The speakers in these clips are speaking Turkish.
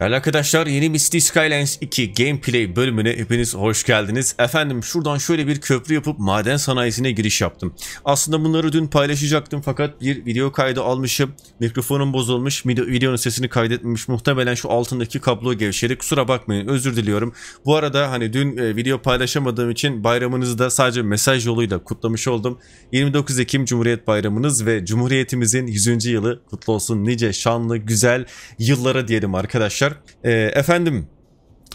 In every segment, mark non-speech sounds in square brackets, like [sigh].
Değerli arkadaşlar yeni Misty Skylines 2 gameplay bölümüne hepiniz hoş geldiniz. Efendim şuradan şöyle bir köprü yapıp maden sanayisine giriş yaptım. Aslında bunları dün paylaşacaktım fakat bir video kaydı almışım. Mikrofonum bozulmuş, videonun sesini kaydetmemiş. Muhtemelen şu altındaki kablo gevşedi. Kusura bakmayın özür diliyorum. Bu arada hani dün e, video paylaşamadığım için bayramınızı da sadece mesaj yoluyla kutlamış oldum. 29 Ekim Cumhuriyet Bayramınız ve Cumhuriyetimizin 100. yılı kutlu olsun. Nice şanlı, güzel yıllara diyelim arkadaşlar arkadaşlar. E, efendim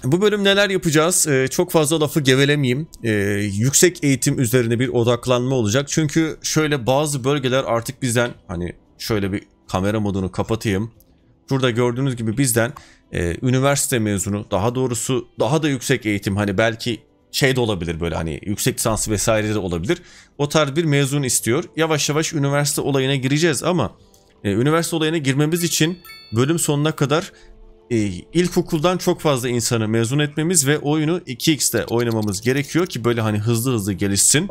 bu bölüm neler yapacağız? Ee, çok fazla lafı gevelemeyeyim. Ee, yüksek eğitim üzerine bir odaklanma olacak. Çünkü şöyle bazı bölgeler artık bizden hani şöyle bir kamera modunu kapatayım. Burada gördüğünüz gibi bizden e, üniversite mezunu daha doğrusu daha da yüksek eğitim hani belki şey de olabilir böyle hani yüksek lisans vesaire de olabilir. O tarz bir mezun istiyor. Yavaş yavaş üniversite olayına gireceğiz ama e, üniversite olayına girmemiz için bölüm sonuna kadar e, ilkokuldan çok fazla insanı mezun etmemiz ve oyunu 2x'te oynamamız gerekiyor ki böyle hani hızlı hızlı gelişsin.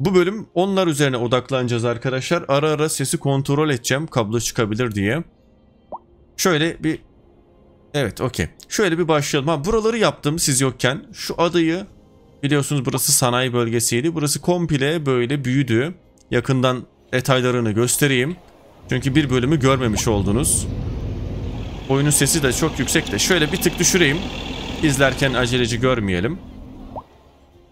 Bu bölüm onlar üzerine odaklanacağız arkadaşlar. Ara ara sesi kontrol edeceğim kablo çıkabilir diye. Şöyle bir... Evet okey. Şöyle bir başlayalım. Ha, buraları yaptım siz yokken. Şu adayı biliyorsunuz burası sanayi bölgesiydi. Burası komple böyle büyüdü. Yakından detaylarını göstereyim. Çünkü bir bölümü görmemiş oldunuz. Oyunun sesi de çok yüksek de şöyle bir tık düşüreyim. İzlerken aceleci görmeyelim.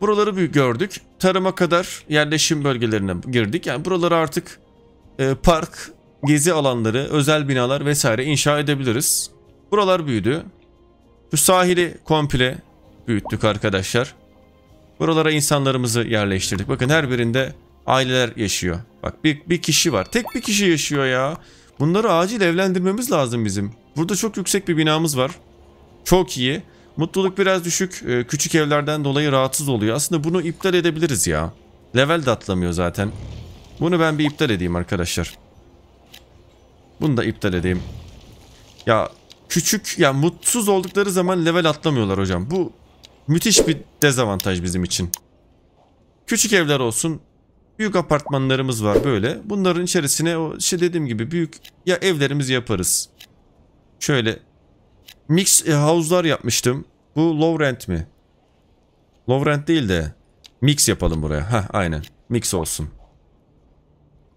Buraları bir gördük. Tarıma kadar yerleşim bölgelerine girdik. Yani buraları artık e, park, gezi alanları, özel binalar vesaire inşa edebiliriz. Buralar büyüdü. Şu sahili komple büyüttük arkadaşlar. Buralara insanlarımızı yerleştirdik. Bakın her birinde aileler yaşıyor. Bak bir, bir kişi var. Tek bir kişi yaşıyor ya. Bunları acil evlendirmemiz lazım bizim. Burada çok yüksek bir binamız var. Çok iyi. Mutluluk biraz düşük. Ee, küçük evlerden dolayı rahatsız oluyor. Aslında bunu iptal edebiliriz ya. Level de atlamıyor zaten. Bunu ben bir iptal edeyim arkadaşlar. Bunu da iptal edeyim. Ya küçük ya mutsuz oldukları zaman level atlamıyorlar hocam. Bu müthiş bir dezavantaj bizim için. Küçük evler olsun. Büyük apartmanlarımız var böyle. Bunların içerisine o şey dediğim gibi büyük ya evlerimizi yaparız. Şöyle mix e, havuzlar yapmıştım. Bu low rent mi? Low rent değil de mix yapalım buraya. Ha aynen. Mix olsun.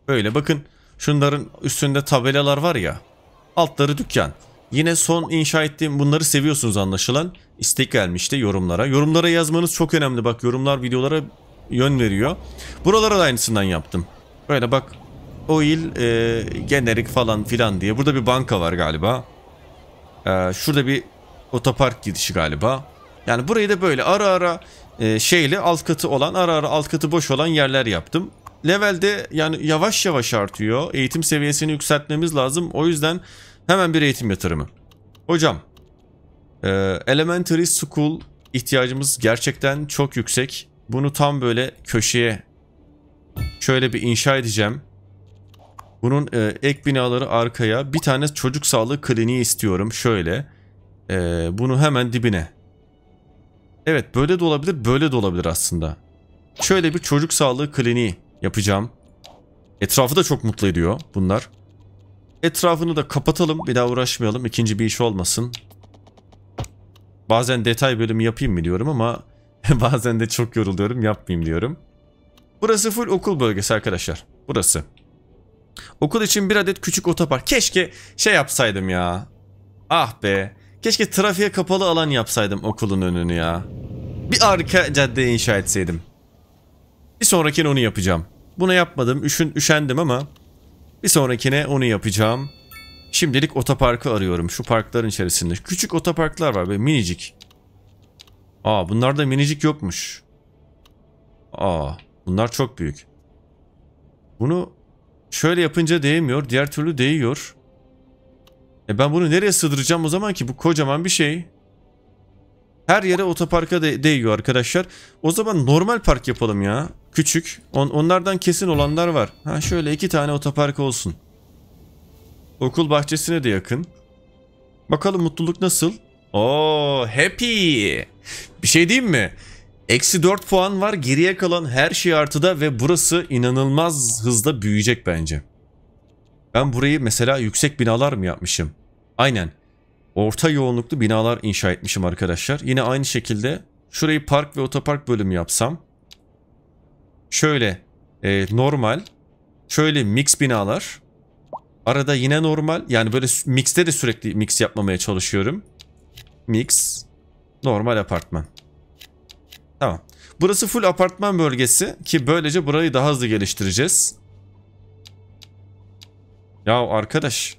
Böyle bakın şunların üstünde tabelalar var ya. Altları dükkan. Yine son inşa ettiğim bunları seviyorsunuz anlaşılan. İstek gelmişti yorumlara. Yorumlara yazmanız çok önemli. Bak yorumlar videolara yön veriyor. Buralara da aynısından yaptım. Böyle bak oil e, generik falan filan diye. Burada bir banka var galiba. Ee, şurada bir otopark gidişi galiba. Yani burayı da böyle ara ara e, şeyle alt katı olan ara ara alt katı boş olan yerler yaptım. Levelde yani yavaş yavaş artıyor. Eğitim seviyesini yükseltmemiz lazım. O yüzden hemen bir eğitim yatırımı. Hocam e, elementary school ihtiyacımız gerçekten çok yüksek. Bunu tam böyle köşeye şöyle bir inşa edeceğim. Bunun e, ek binaları arkaya. Bir tane çocuk sağlığı kliniği istiyorum. Şöyle. E, bunu hemen dibine. Evet böyle de olabilir. Böyle de olabilir aslında. Şöyle bir çocuk sağlığı kliniği yapacağım. Etrafı da çok mutlu ediyor bunlar. Etrafını da kapatalım. Bir daha uğraşmayalım. İkinci bir iş olmasın. Bazen detay bölümü yapayım mı diyorum ama [laughs] bazen de çok yoruluyorum yapmayayım diyorum. Burası full okul bölgesi arkadaşlar. Burası. Okul için bir adet küçük otopark. Keşke şey yapsaydım ya. Ah be. Keşke trafiğe kapalı alan yapsaydım okulun önünü ya. Bir arka cadde inşa etseydim. Bir sonrakine onu yapacağım. Buna yapmadım. Üşün, üşendim ama bir sonrakine onu yapacağım. Şimdilik otoparkı arıyorum. Şu parkların içerisinde. Küçük otoparklar var böyle minicik. Aa bunlarda minicik yokmuş. Aa bunlar çok büyük. Bunu Şöyle yapınca değmiyor. Diğer türlü değiyor. E ben bunu nereye sığdıracağım o zaman ki? Bu kocaman bir şey. Her yere otoparka de değiyor arkadaşlar. O zaman normal park yapalım ya. Küçük. On onlardan kesin olanlar var. Ha şöyle iki tane otopark olsun. Okul bahçesine de yakın. Bakalım mutluluk nasıl? Oo happy. Bir şey diyeyim mi? Eksi 4 puan var. Geriye kalan her şey artıda ve burası inanılmaz hızla büyüyecek bence. Ben burayı mesela yüksek binalar mı yapmışım? Aynen. Orta yoğunluklu binalar inşa etmişim arkadaşlar. Yine aynı şekilde şurayı park ve otopark bölümü yapsam. Şöyle e, normal. Şöyle mix binalar. Arada yine normal. Yani böyle mixte de sürekli mix yapmamaya çalışıyorum. Mix. Normal apartman. Tamam. Burası full apartman bölgesi ki böylece burayı daha hızlı geliştireceğiz. Ya arkadaş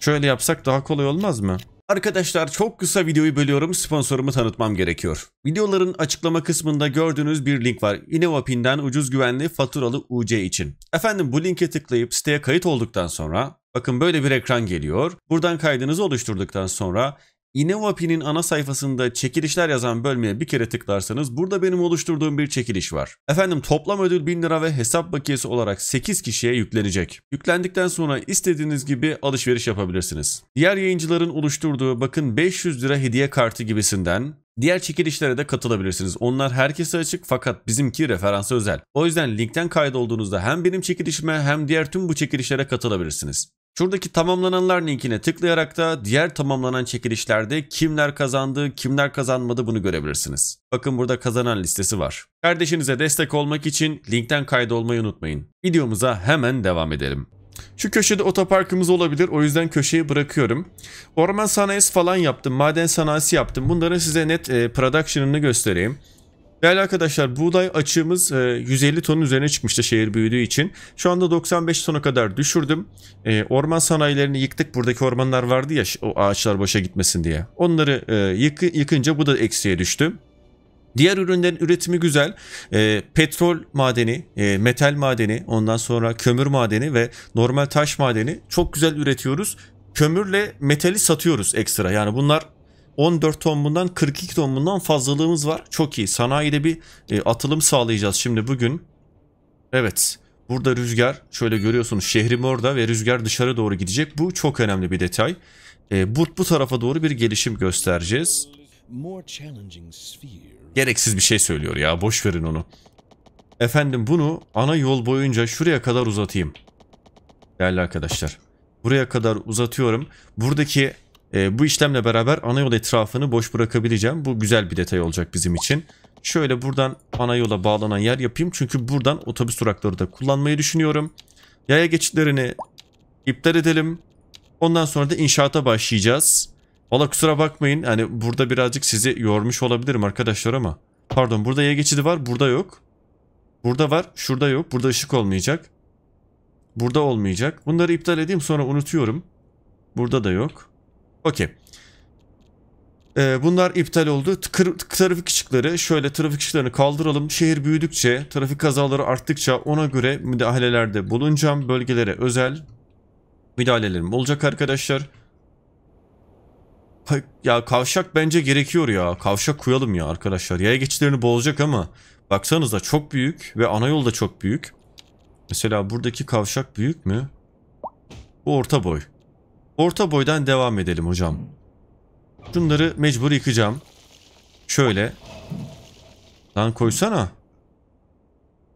şöyle yapsak daha kolay olmaz mı? Arkadaşlar çok kısa videoyu bölüyorum sponsorumu tanıtmam gerekiyor. Videoların açıklama kısmında gördüğünüz bir link var. Innovapin'den ucuz güvenli faturalı UC için. Efendim bu linke tıklayıp siteye kayıt olduktan sonra bakın böyle bir ekran geliyor. Buradan kaydınızı oluşturduktan sonra Inevapi'nin ana sayfasında çekilişler yazan bölmeye bir kere tıklarsanız burada benim oluşturduğum bir çekiliş var. Efendim toplam ödül 1000 lira ve hesap bakiyesi olarak 8 kişiye yüklenecek. Yüklendikten sonra istediğiniz gibi alışveriş yapabilirsiniz. Diğer yayıncıların oluşturduğu bakın 500 lira hediye kartı gibisinden Diğer çekilişlere de katılabilirsiniz. Onlar herkese açık fakat bizimki referansa özel. O yüzden linkten kaydolduğunuzda hem benim çekilişime hem diğer tüm bu çekilişlere katılabilirsiniz. Şuradaki tamamlananlar linkine tıklayarak da diğer tamamlanan çekilişlerde kimler kazandı, kimler kazanmadı bunu görebilirsiniz. Bakın burada kazanan listesi var. Kardeşinize destek olmak için linkten kaydolmayı unutmayın. Videomuza hemen devam edelim. Şu köşede otoparkımız olabilir o yüzden köşeyi bırakıyorum. Orman sanayisi falan yaptım, maden sanayisi yaptım. Bunların size net e, production'ını göstereyim. Değerli arkadaşlar buğday açığımız 150 e, tonun üzerine çıkmıştı şehir büyüdüğü için. Şu anda 95 tona kadar düşürdüm. E, orman sanayilerini yıktık. Buradaki ormanlar vardı ya o ağaçlar boşa gitmesin diye. Onları e, yıkınca bu da eksiye düştü. Diğer ürünlerin üretimi güzel. E, petrol madeni, e, metal madeni, ondan sonra kömür madeni ve normal taş madeni çok güzel üretiyoruz. Kömürle metali satıyoruz ekstra. Yani bunlar 14 ton bundan 42 ton bundan fazlalığımız var. Çok iyi. Sanayide bir e, atılım sağlayacağız şimdi bugün. Evet. Burada rüzgar şöyle görüyorsunuz şehrim orada ve rüzgar dışarı doğru gidecek. Bu çok önemli bir detay. E, bu, bu tarafa doğru bir gelişim göstereceğiz. Gereksiz bir şey söylüyor ya boş verin onu. Efendim bunu ana yol boyunca şuraya kadar uzatayım. Değerli arkadaşlar. Buraya kadar uzatıyorum. Buradaki e, bu işlemle beraber ana yol etrafını boş bırakabileceğim. Bu güzel bir detay olacak bizim için. Şöyle buradan ana yola bağlanan yer yapayım. Çünkü buradan otobüs durakları da kullanmayı düşünüyorum. Yaya geçitlerini iptal edelim. Ondan sonra da inşaata başlayacağız. Valla kusura bakmayın. yani burada birazcık sizi yormuş olabilirim arkadaşlar ama. Pardon burada yaya geçidi var. Burada yok. Burada var. Şurada yok. Burada ışık olmayacak. Burada olmayacak. Bunları iptal edeyim sonra unutuyorum. Burada da yok. Okey. Ee, bunlar iptal oldu. Tıkır, trafik ışıkları şöyle trafik ışıklarını kaldıralım. Şehir büyüdükçe, trafik kazaları arttıkça ona göre müdahalelerde bulunacağım. Bölgelere özel müdahalelerim olacak arkadaşlar. Ya kavşak bence gerekiyor ya. Kavşak koyalım ya arkadaşlar. Yaya geçitlerini bozacak ama baksanıza çok büyük ve ana yol da çok büyük. Mesela buradaki kavşak büyük mü? Bu orta boy. Orta boydan devam edelim hocam. Şunları mecbur yıkacağım. Şöyle. Lan koysana.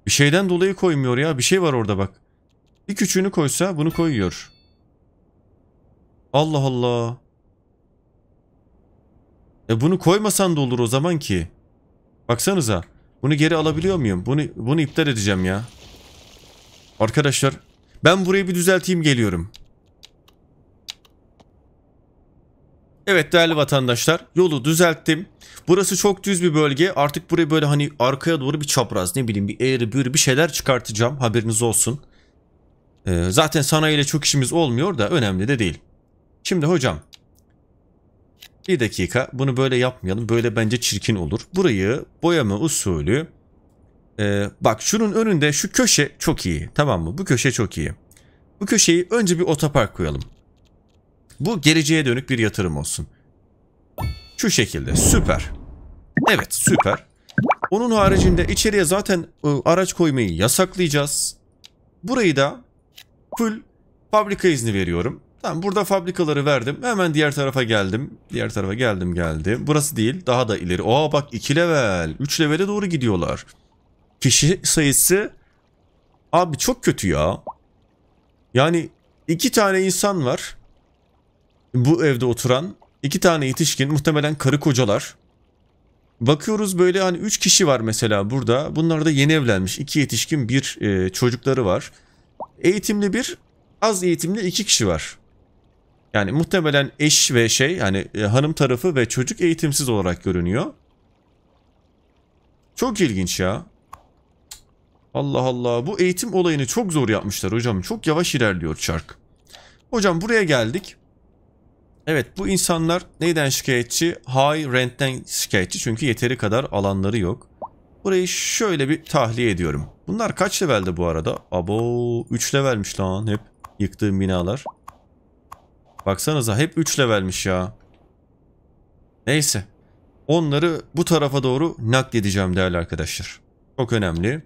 Bir şeyden dolayı koymuyor ya. Bir şey var orada bak. Bir küçüğünü koysa bunu koyuyor. Allah Allah. E bunu koymasan da olur o zaman ki. Baksanıza. Bunu geri alabiliyor muyum? Bunu, bunu iptal edeceğim ya. Arkadaşlar ben burayı bir düzelteyim geliyorum. Evet değerli vatandaşlar yolu düzelttim. Burası çok düz bir bölge. Artık buraya böyle hani arkaya doğru bir çapraz ne bileyim bir eğri büğrü bir şeyler çıkartacağım. Haberiniz olsun. Ee, zaten sanayiyle çok işimiz olmuyor da önemli de değil. Şimdi hocam. Bir dakika bunu böyle yapmayalım. Böyle bence çirkin olur. Burayı boyama usulü. Ee, bak şunun önünde şu köşe çok iyi. Tamam mı? Bu köşe çok iyi. Bu köşeyi önce bir otopark koyalım. Bu geleceğe dönük bir yatırım olsun. Şu şekilde süper. Evet süper. Onun haricinde içeriye zaten ıı, araç koymayı yasaklayacağız. Burayı da full fabrika izni veriyorum. Tamam burada fabrikaları verdim. Hemen diğer tarafa geldim. Diğer tarafa geldim geldim. Burası değil daha da ileri. Aa bak 2 level 3 levele doğru gidiyorlar. Kişi sayısı abi çok kötü ya. Yani iki tane insan var bu evde oturan iki tane yetişkin muhtemelen karı kocalar. Bakıyoruz böyle hani üç kişi var mesela burada. Bunlar da yeni evlenmiş. iki yetişkin bir e, çocukları var. Eğitimli bir az eğitimli iki kişi var. Yani muhtemelen eş ve şey yani e, hanım tarafı ve çocuk eğitimsiz olarak görünüyor. Çok ilginç ya. Allah Allah bu eğitim olayını çok zor yapmışlar hocam. Çok yavaş ilerliyor çark. Hocam buraya geldik. Evet bu insanlar neyden şikayetçi? High rent'ten şikayetçi çünkü yeteri kadar alanları yok. Burayı şöyle bir tahliye ediyorum. Bunlar kaç levelde bu arada? Abo 3 levelmiş lan hep yıktığım binalar. Baksanıza hep 3 levelmiş ya. Neyse. Onları bu tarafa doğru nakledeceğim değerli arkadaşlar. Çok önemli.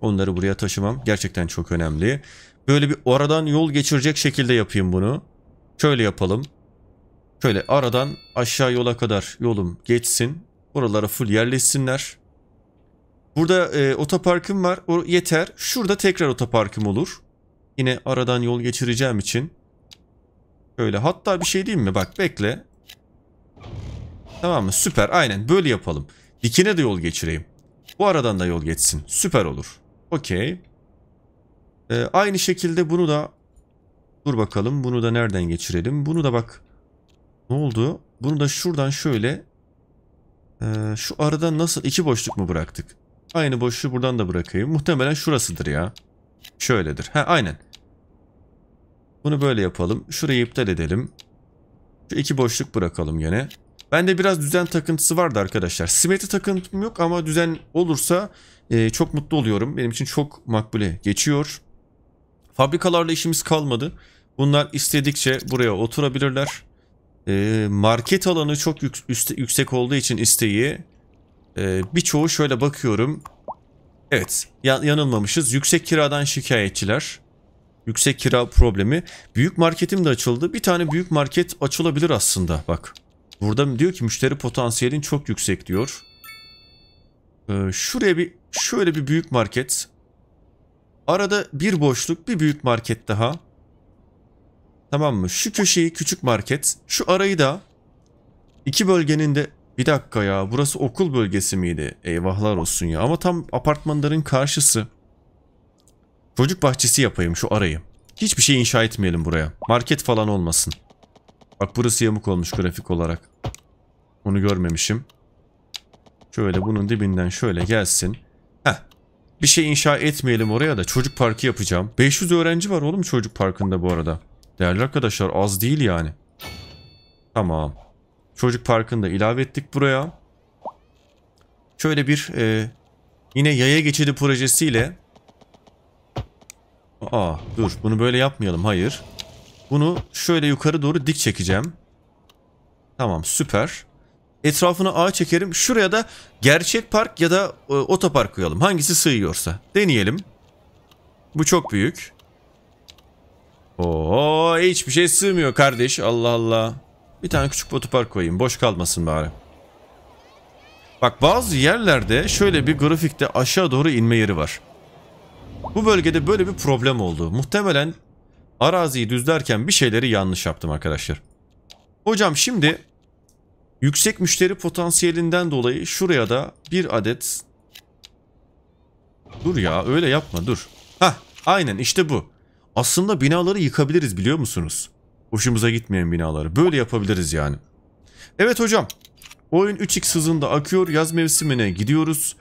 Onları buraya taşımam gerçekten çok önemli. Böyle bir oradan yol geçirecek şekilde yapayım bunu. Şöyle yapalım. Şöyle aradan aşağı yola kadar yolum geçsin. oralara full yerleşsinler. Burada e, otoparkım var. O yeter. Şurada tekrar otoparkım olur. Yine aradan yol geçireceğim için. Şöyle hatta bir şey diyeyim mi? Bak bekle. Tamam mı? Süper. Aynen böyle yapalım. Dikine de yol geçireyim. Bu aradan da yol geçsin. Süper olur. Okey. Ee, aynı şekilde bunu da dur bakalım. Bunu da nereden geçirelim? Bunu da bak ne oldu? Bunu da şuradan şöyle. Ee, şu arada nasıl? iki boşluk mu bıraktık? Aynı boşluğu buradan da bırakayım. Muhtemelen şurasıdır ya. Şöyledir. Ha aynen. Bunu böyle yapalım. Şurayı iptal edelim. Şu iki boşluk bırakalım gene. Bende biraz düzen takıntısı vardı arkadaşlar. Simetri takıntım yok ama düzen olursa e, çok mutlu oluyorum. Benim için çok makbule geçiyor. Fabrikalarla işimiz kalmadı. Bunlar istedikçe buraya oturabilirler. Ee, market alanı çok yüksek olduğu için isteği e, birçoğu şöyle bakıyorum. Evet yanılmamışız. Yüksek kiradan şikayetçiler. Yüksek kira problemi. Büyük marketim de açıldı. Bir tane büyük market açılabilir aslında bak. Burada diyor ki müşteri potansiyelin çok yüksek diyor. Ee, şuraya bir şöyle bir büyük market. Arada bir boşluk bir büyük market daha. Tamam mı? Şu köşeyi küçük market. Şu arayı da iki bölgenin de bir dakika ya burası okul bölgesi miydi? Eyvahlar olsun ya ama tam apartmanların karşısı. Çocuk bahçesi yapayım şu arayı. Hiçbir şey inşa etmeyelim buraya. Market falan olmasın. Bak burası yamuk olmuş grafik olarak. Onu görmemişim. Şöyle bunun dibinden şöyle gelsin. Heh. Bir şey inşa etmeyelim oraya da çocuk parkı yapacağım. 500 öğrenci var oğlum çocuk parkında bu arada. Değerli arkadaşlar az değil yani. Tamam. Çocuk parkında da ilave ettik buraya. Şöyle bir e, yine yaya geçidi projesiyle. Aa dur bunu böyle yapmayalım hayır. Bunu şöyle yukarı doğru dik çekeceğim. Tamam süper. Etrafına ağ çekerim. Şuraya da gerçek park ya da e, otopark koyalım. Hangisi sığıyorsa. Deneyelim. Bu çok büyük. Oo hiçbir şey sığmıyor kardeş. Allah Allah. Bir tane küçük otopark koyayım. Boş kalmasın bari. Bak bazı yerlerde şöyle bir grafikte aşağı doğru inme yeri var. Bu bölgede böyle bir problem oldu. Muhtemelen araziyi düzlerken bir şeyleri yanlış yaptım arkadaşlar. Hocam şimdi yüksek müşteri potansiyelinden dolayı şuraya da bir adet... Dur ya öyle yapma dur. Hah aynen işte bu. Aslında binaları yıkabiliriz biliyor musunuz? Hoşumuza gitmeyen binaları. Böyle yapabiliriz yani. Evet hocam. Oyun 3x hızında akıyor. Yaz mevsimine gidiyoruz.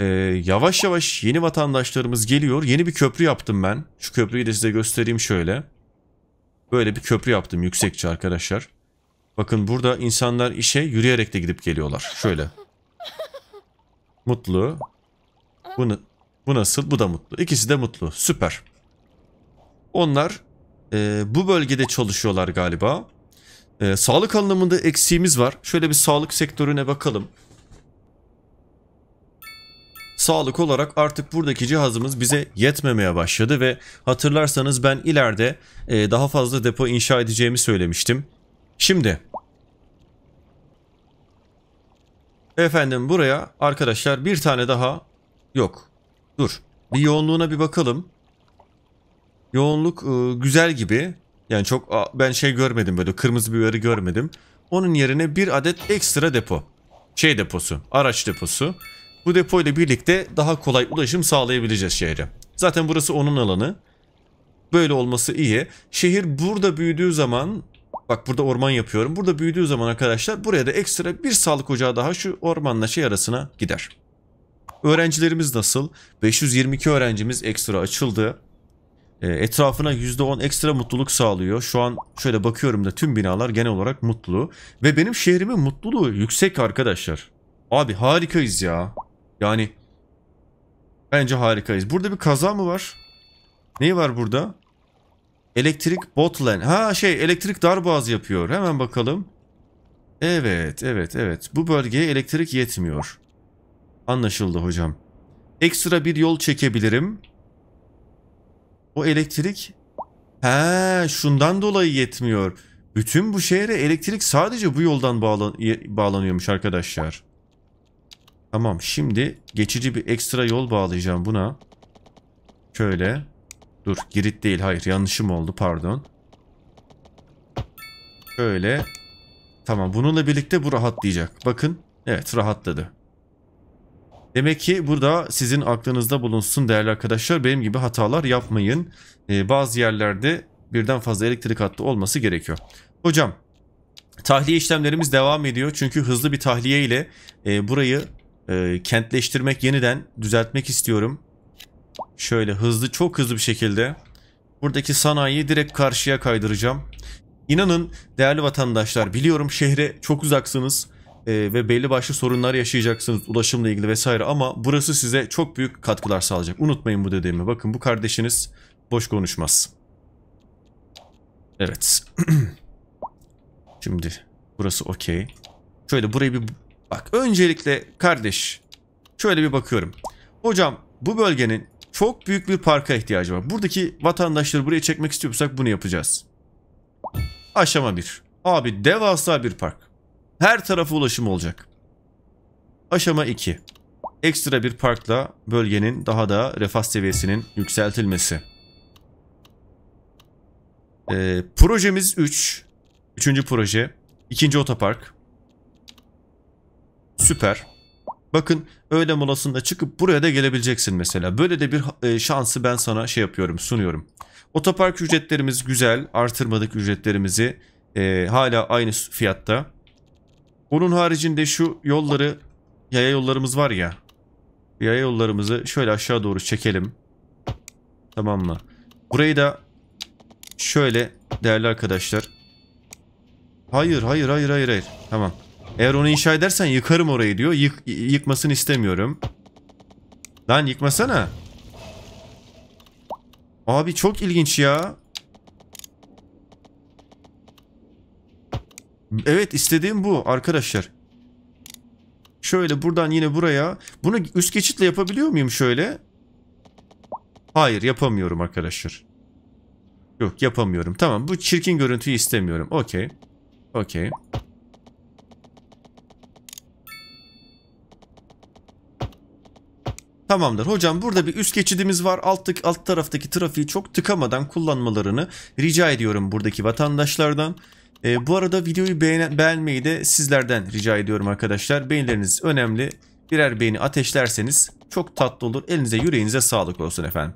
Ee, yavaş yavaş yeni vatandaşlarımız geliyor. Yeni bir köprü yaptım ben. Şu köprüyü de size göstereyim şöyle. Böyle bir köprü yaptım yüksekçe arkadaşlar. Bakın burada insanlar işe yürüyerek de gidip geliyorlar. Şöyle. Mutlu. Bunu, bu nasıl? Bu da mutlu. İkisi de mutlu. Süper. Onlar e, bu bölgede çalışıyorlar galiba. E, sağlık anlamında eksiğimiz var. Şöyle bir sağlık sektörüne bakalım. Sağlık olarak artık buradaki cihazımız bize yetmemeye başladı ve hatırlarsanız ben ileride e, daha fazla depo inşa edeceğimi söylemiştim. Şimdi efendim buraya arkadaşlar bir tane daha yok. Dur bir yoğunluğuna bir bakalım. Yoğunluk ıı, güzel gibi. Yani çok ben şey görmedim böyle kırmızı bir uyarı görmedim. Onun yerine bir adet ekstra depo. Şey deposu, araç deposu. Bu depo ile birlikte daha kolay ulaşım sağlayabileceğiz şehre. Zaten burası onun alanı. Böyle olması iyi. Şehir burada büyüdüğü zaman bak burada orman yapıyorum. Burada büyüdüğü zaman arkadaşlar buraya da ekstra bir sağlık ocağı daha şu ormanla şey arasına gider. Öğrencilerimiz nasıl? 522 öğrencimiz ekstra açıldı. Ee, etrafına %10 ekstra mutluluk sağlıyor. Şu an şöyle bakıyorum da tüm binalar genel olarak mutlu. Ve benim şehrimin mutluluğu yüksek arkadaşlar. Abi harikayız ya. Yani bence harikayız. Burada bir kaza mı var? Neyi var burada? Elektrik botlen. Ha şey elektrik darboğaz yapıyor. Hemen bakalım. Evet evet evet. Bu bölgeye elektrik yetmiyor. Anlaşıldı hocam. Ekstra bir yol çekebilirim. O elektrik he şundan dolayı yetmiyor. Bütün bu şehre elektrik sadece bu yoldan bağlan bağlanıyormuş arkadaşlar. Tamam şimdi geçici bir ekstra yol bağlayacağım buna. Şöyle. Dur girit değil hayır yanlışım oldu pardon. Şöyle. Tamam bununla birlikte bu rahatlayacak. Bakın evet rahatladı. Demek ki burada sizin aklınızda bulunsun değerli arkadaşlar. Benim gibi hatalar yapmayın. Ee, bazı yerlerde birden fazla elektrik hattı olması gerekiyor. Hocam tahliye işlemlerimiz devam ediyor. Çünkü hızlı bir tahliye ile e, burayı e, kentleştirmek, yeniden düzeltmek istiyorum. Şöyle hızlı, çok hızlı bir şekilde buradaki sanayiyi direkt karşıya kaydıracağım. İnanın değerli vatandaşlar biliyorum şehre çok uzaksınız e, ve belli başlı sorunlar yaşayacaksınız ulaşımla ilgili vesaire ama burası size çok büyük katkılar sağlayacak. Unutmayın bu dediğimi. Bakın bu kardeşiniz boş konuşmaz. Evet. [clears throat] Şimdi burası okey. Şöyle burayı bir bak. Öncelikle kardeş şöyle bir bakıyorum. Hocam bu bölgenin çok büyük bir parka ihtiyacı var. Buradaki vatandaşları buraya çekmek istiyorsak bunu yapacağız. Aşama 1. Abi devasa bir park. Her tarafa ulaşım olacak. Aşama 2. Ekstra bir parkla bölgenin daha da refah seviyesinin yükseltilmesi. Ee, projemiz 3. Üçüncü proje. ikinci otopark. Süper. Bakın öğle molasında çıkıp buraya da gelebileceksin mesela. Böyle de bir e, şansı ben sana şey yapıyorum sunuyorum. Otopark ücretlerimiz güzel. Artırmadık ücretlerimizi. E, hala aynı fiyatta. Bunun haricinde şu yolları, yaya yollarımız var ya. Yaya yollarımızı şöyle aşağı doğru çekelim. Tamam mı? Burayı da şöyle değerli arkadaşlar. Hayır, hayır, hayır, hayır, hayır. Tamam. Eğer onu inşa edersen yıkarım orayı diyor. Yık, yıkmasını istemiyorum. Lan yıkmasana. Abi çok ilginç ya. Evet istediğim bu arkadaşlar. Şöyle buradan yine buraya. Bunu üst geçitle yapabiliyor muyum şöyle? Hayır yapamıyorum arkadaşlar. Yok yapamıyorum. Tamam bu çirkin görüntüyü istemiyorum. Okey. Okey. Tamamdır. Hocam burada bir üst geçidimiz var. Alttık, alt taraftaki trafiği çok tıkamadan kullanmalarını rica ediyorum buradaki vatandaşlardan. E, bu arada videoyu beğen beğenmeyi de sizlerden rica ediyorum arkadaşlar. Beğenileriniz önemli. Birer beğeni ateşlerseniz çok tatlı olur. Elinize yüreğinize sağlık olsun efendim.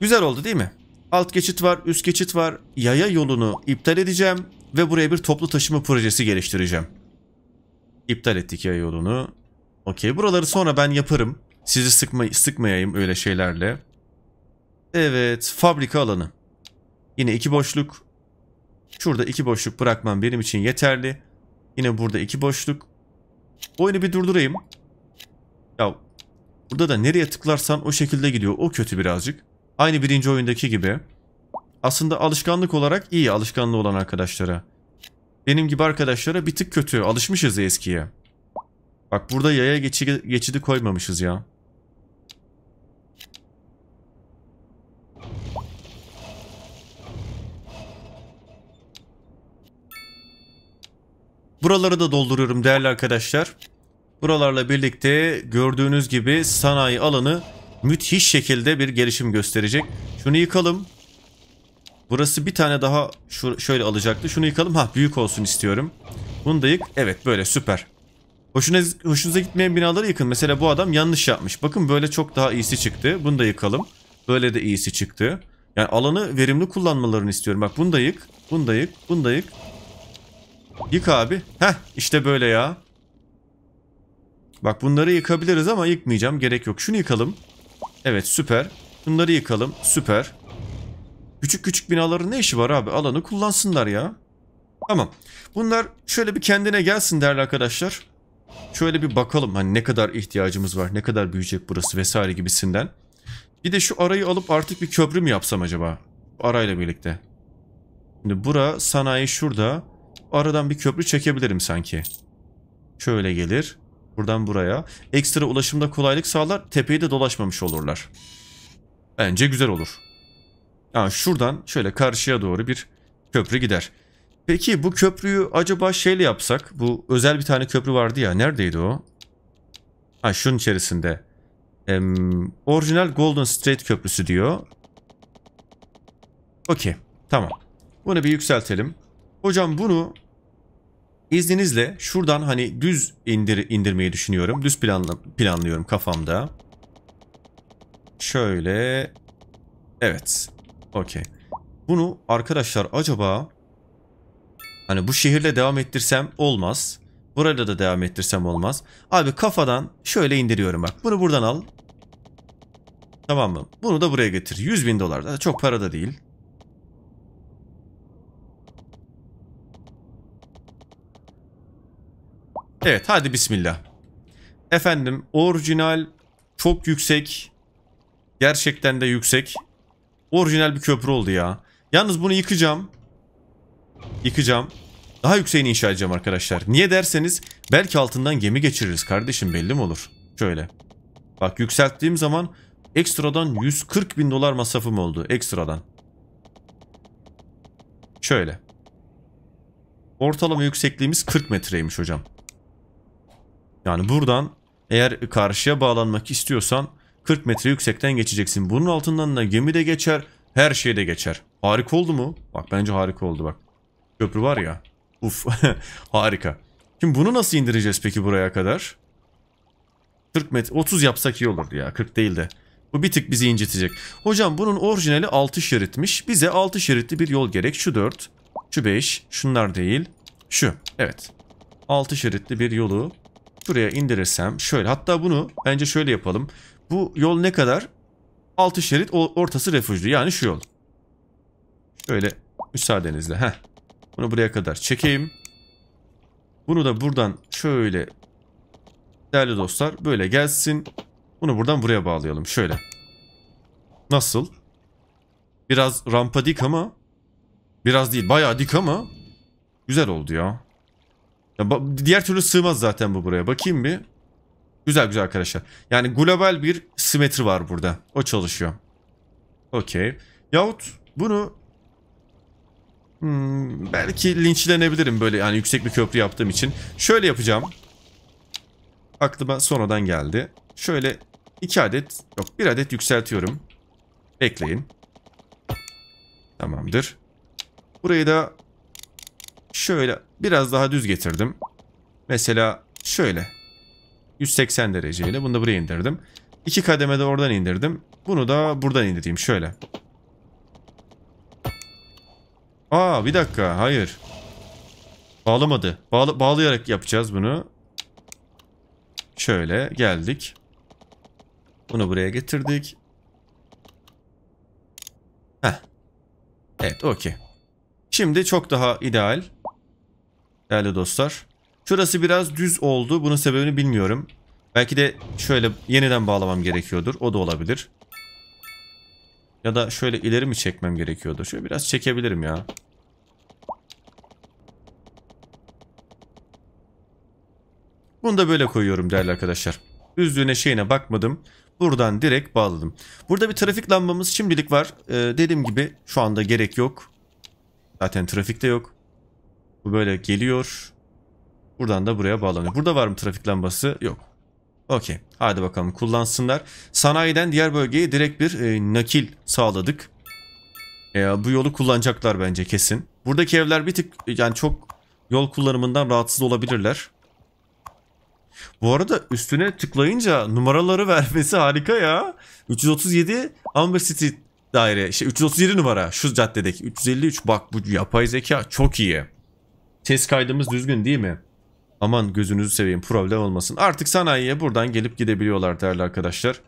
Güzel oldu değil mi? Alt geçit var, üst geçit var. Yaya yolunu iptal edeceğim ve buraya bir toplu taşıma projesi geliştireceğim. İptal ettik yaya yolunu. Okey buraları sonra ben yaparım. Sizi sıkma sıkmayayım öyle şeylerle. Evet fabrika alanı. Yine iki boşluk Şurada iki boşluk bırakmam benim için yeterli. Yine burada iki boşluk. Oyunu bir durdurayım. Ya burada da nereye tıklarsan o şekilde gidiyor. O kötü birazcık. Aynı birinci oyundaki gibi. Aslında alışkanlık olarak iyi alışkanlığı olan arkadaşlara. Benim gibi arkadaşlara bir tık kötü. Alışmışız eskiye. Bak burada yaya geçidi, geçidi koymamışız ya. Buraları da dolduruyorum değerli arkadaşlar. Buralarla birlikte gördüğünüz gibi sanayi alanı müthiş şekilde bir gelişim gösterecek. Şunu yıkalım. Burası bir tane daha şöyle alacaktı. Şunu yıkalım. Ha büyük olsun istiyorum. Bunu da yık. Evet böyle süper. Hoşunuz, hoşunuza gitmeyen binaları yıkın. Mesela bu adam yanlış yapmış. Bakın böyle çok daha iyisi çıktı. Bunu da yıkalım. Böyle de iyisi çıktı. Yani alanı verimli kullanmalarını istiyorum. Bak bunu da yık. Bunu da yık. Bunu da yık. Yık abi. Heh işte böyle ya. Bak bunları yıkabiliriz ama yıkmayacağım. Gerek yok. Şunu yıkalım. Evet süper. Bunları yıkalım. Süper. Küçük küçük binaların ne işi var abi? Alanı kullansınlar ya. Tamam. Bunlar şöyle bir kendine gelsin değerli arkadaşlar. Şöyle bir bakalım hani ne kadar ihtiyacımız var, ne kadar büyüyecek burası vesaire gibisinden. Bir de şu arayı alıp artık bir köprü mü yapsam acaba? Arayla birlikte. Şimdi bura sanayi şurada aradan bir köprü çekebilirim sanki. Şöyle gelir. Buradan buraya. Ekstra ulaşımda kolaylık sağlar. Tepeyi de dolaşmamış olurlar. Bence güzel olur. Yani şuradan şöyle karşıya doğru bir köprü gider. Peki bu köprüyü acaba şeyle yapsak? Bu özel bir tane köprü vardı ya. Neredeydi o? Ha şunun içerisinde. Ee, orijinal Golden Straight Köprüsü diyor. Okey. Tamam. Bunu bir yükseltelim. Hocam bunu izninizle şuradan hani düz indir indirmeyi düşünüyorum. Düz planla planlıyorum kafamda. Şöyle. Evet. Okey. Bunu arkadaşlar acaba hani bu şehirle devam ettirsem olmaz. burada da devam ettirsem olmaz. Abi kafadan şöyle indiriyorum bak. Bunu buradan al. Tamam mı? Bunu da buraya getir. 100 bin dolar. da Çok para da değil. Evet hadi bismillah. Efendim orijinal çok yüksek. Gerçekten de yüksek. Orijinal bir köprü oldu ya. Yalnız bunu yıkacağım. Yıkacağım. Daha yükseğini inşa edeceğim arkadaşlar. Niye derseniz belki altından gemi geçiririz kardeşim belli mi olur? Şöyle. Bak yükselttiğim zaman ekstradan 140 bin dolar masrafım oldu. Ekstradan. Şöyle. Ortalama yüksekliğimiz 40 metreymiş hocam. Yani buradan eğer karşıya bağlanmak istiyorsan 40 metre yüksekten geçeceksin. Bunun altından da gemi de geçer, her şey de geçer. Harika oldu mu? Bak bence harika oldu bak. Köprü var ya. Uf [laughs] harika. Şimdi bunu nasıl indireceğiz peki buraya kadar? 40 metre 30 yapsak iyi olurdu ya 40 değil de. Bu bir tık bizi incitecek. Hocam bunun orijinali 6 şeritmiş. Bize 6 şeritli bir yol gerek. Şu 4, şu 5, şunlar değil. Şu. Evet. 6 şeritli bir yolu Buraya indirirsem şöyle. Hatta bunu bence şöyle yapalım. Bu yol ne kadar? 6 şerit ortası refujlu. Yani şu yol. Şöyle müsaadenizle. Heh. Bunu buraya kadar çekeyim. Bunu da buradan şöyle. Değerli dostlar böyle gelsin. Bunu buradan buraya bağlayalım. Şöyle. Nasıl? Biraz rampa dik ama. Biraz değil bayağı dik ama. Güzel oldu ya. Ya, diğer türlü sığmaz zaten bu buraya. Bakayım bir. Güzel güzel arkadaşlar. Yani global bir simetri var burada. O çalışıyor. Okey. Yahut bunu hmm, belki linçlenebilirim böyle yani yüksek bir köprü yaptığım için. Şöyle yapacağım. Aklıma sonradan geldi. Şöyle iki adet yok bir adet yükseltiyorum. Bekleyin. Tamamdır. Burayı da şöyle Biraz daha düz getirdim. Mesela şöyle. 180 dereceyle bunu da buraya indirdim. İki kademede oradan indirdim. Bunu da buradan indireyim şöyle. Aa bir dakika hayır. Bağlamadı. Bağla bağlayarak yapacağız bunu. Şöyle geldik. Bunu buraya getirdik. Heh. Evet okey. Şimdi çok daha ideal Değerli dostlar. Şurası biraz düz oldu. Bunun sebebini bilmiyorum. Belki de şöyle yeniden bağlamam gerekiyordur. O da olabilir. Ya da şöyle ileri mi çekmem gerekiyordur? Şöyle biraz çekebilirim ya. Bunu da böyle koyuyorum değerli arkadaşlar. Düzlüğüne şeyine bakmadım. Buradan direkt bağladım. Burada bir trafik lambamız şimdilik var. Ee, dediğim gibi şu anda gerek yok. Zaten trafikte yok. Bu böyle geliyor. Buradan da buraya bağlanıyor. Burada var mı trafik lambası? Yok. Okey. Hadi bakalım kullansınlar. Sanayiden diğer bölgeye direkt bir e, nakil sağladık. E, bu yolu kullanacaklar bence kesin. Buradaki evler bir tık yani çok yol kullanımından rahatsız olabilirler. Bu arada üstüne tıklayınca numaraları [laughs] vermesi harika ya. 337 Amber City daire. Şey, 337 numara şu caddedeki. 353 bak bu yapay zeka çok iyi. Ses kaydımız düzgün değil mi? Aman gözünüzü seveyim problem olmasın. Artık sanayiye buradan gelip gidebiliyorlar değerli arkadaşlar.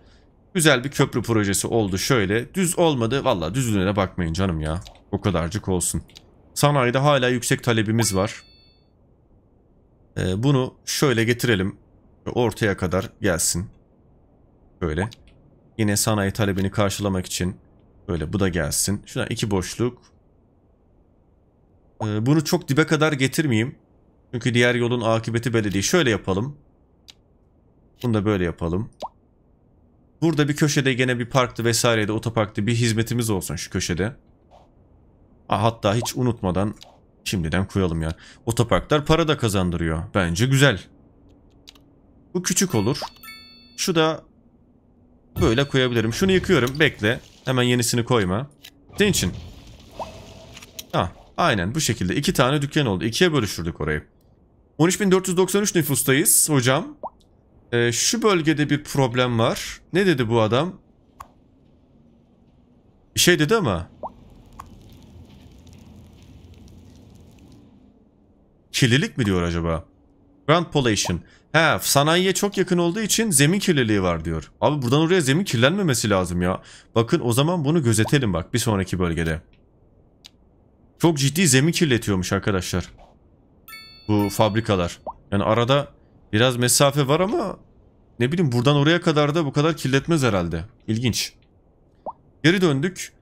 Güzel bir köprü projesi oldu şöyle. Düz olmadı. Valla düzlüğüne bakmayın canım ya. O kadarcık olsun. Sanayide hala yüksek talebimiz var. Ee, bunu şöyle getirelim. Ortaya kadar gelsin. Böyle. Yine sanayi talebini karşılamak için. Böyle bu da gelsin. Şuna iki boşluk. Ee, bunu çok dibe kadar getirmeyeyim. Çünkü diğer yolun akıbeti belli değil. Şöyle yapalım. Bunu da böyle yapalım. Burada bir köşede gene bir parktı vesairede otoparktı bir hizmetimiz olsun şu köşede. hatta hiç unutmadan şimdiden koyalım ya. Otoparklar para da kazandırıyor. Bence güzel. Bu küçük olur. Şu da böyle koyabilirim. Şunu yıkıyorum. Bekle. Hemen yenisini koyma. Senin için. Ah. Aynen bu şekilde iki tane dükkan oldu. ikiye bölüşürdük orayı. 13.493 nüfustayız hocam. Ee, şu bölgede bir problem var. Ne dedi bu adam? şey dedi ama. Kirlilik mi diyor acaba? Grand pollution. He sanayiye çok yakın olduğu için zemin kirliliği var diyor. Abi buradan oraya zemin kirlenmemesi lazım ya. Bakın o zaman bunu gözetelim bak bir sonraki bölgede. Çok ciddi zemin kirletiyormuş arkadaşlar. Bu fabrikalar. Yani arada biraz mesafe var ama ne bileyim buradan oraya kadar da bu kadar kirletmez herhalde. İlginç. Geri döndük.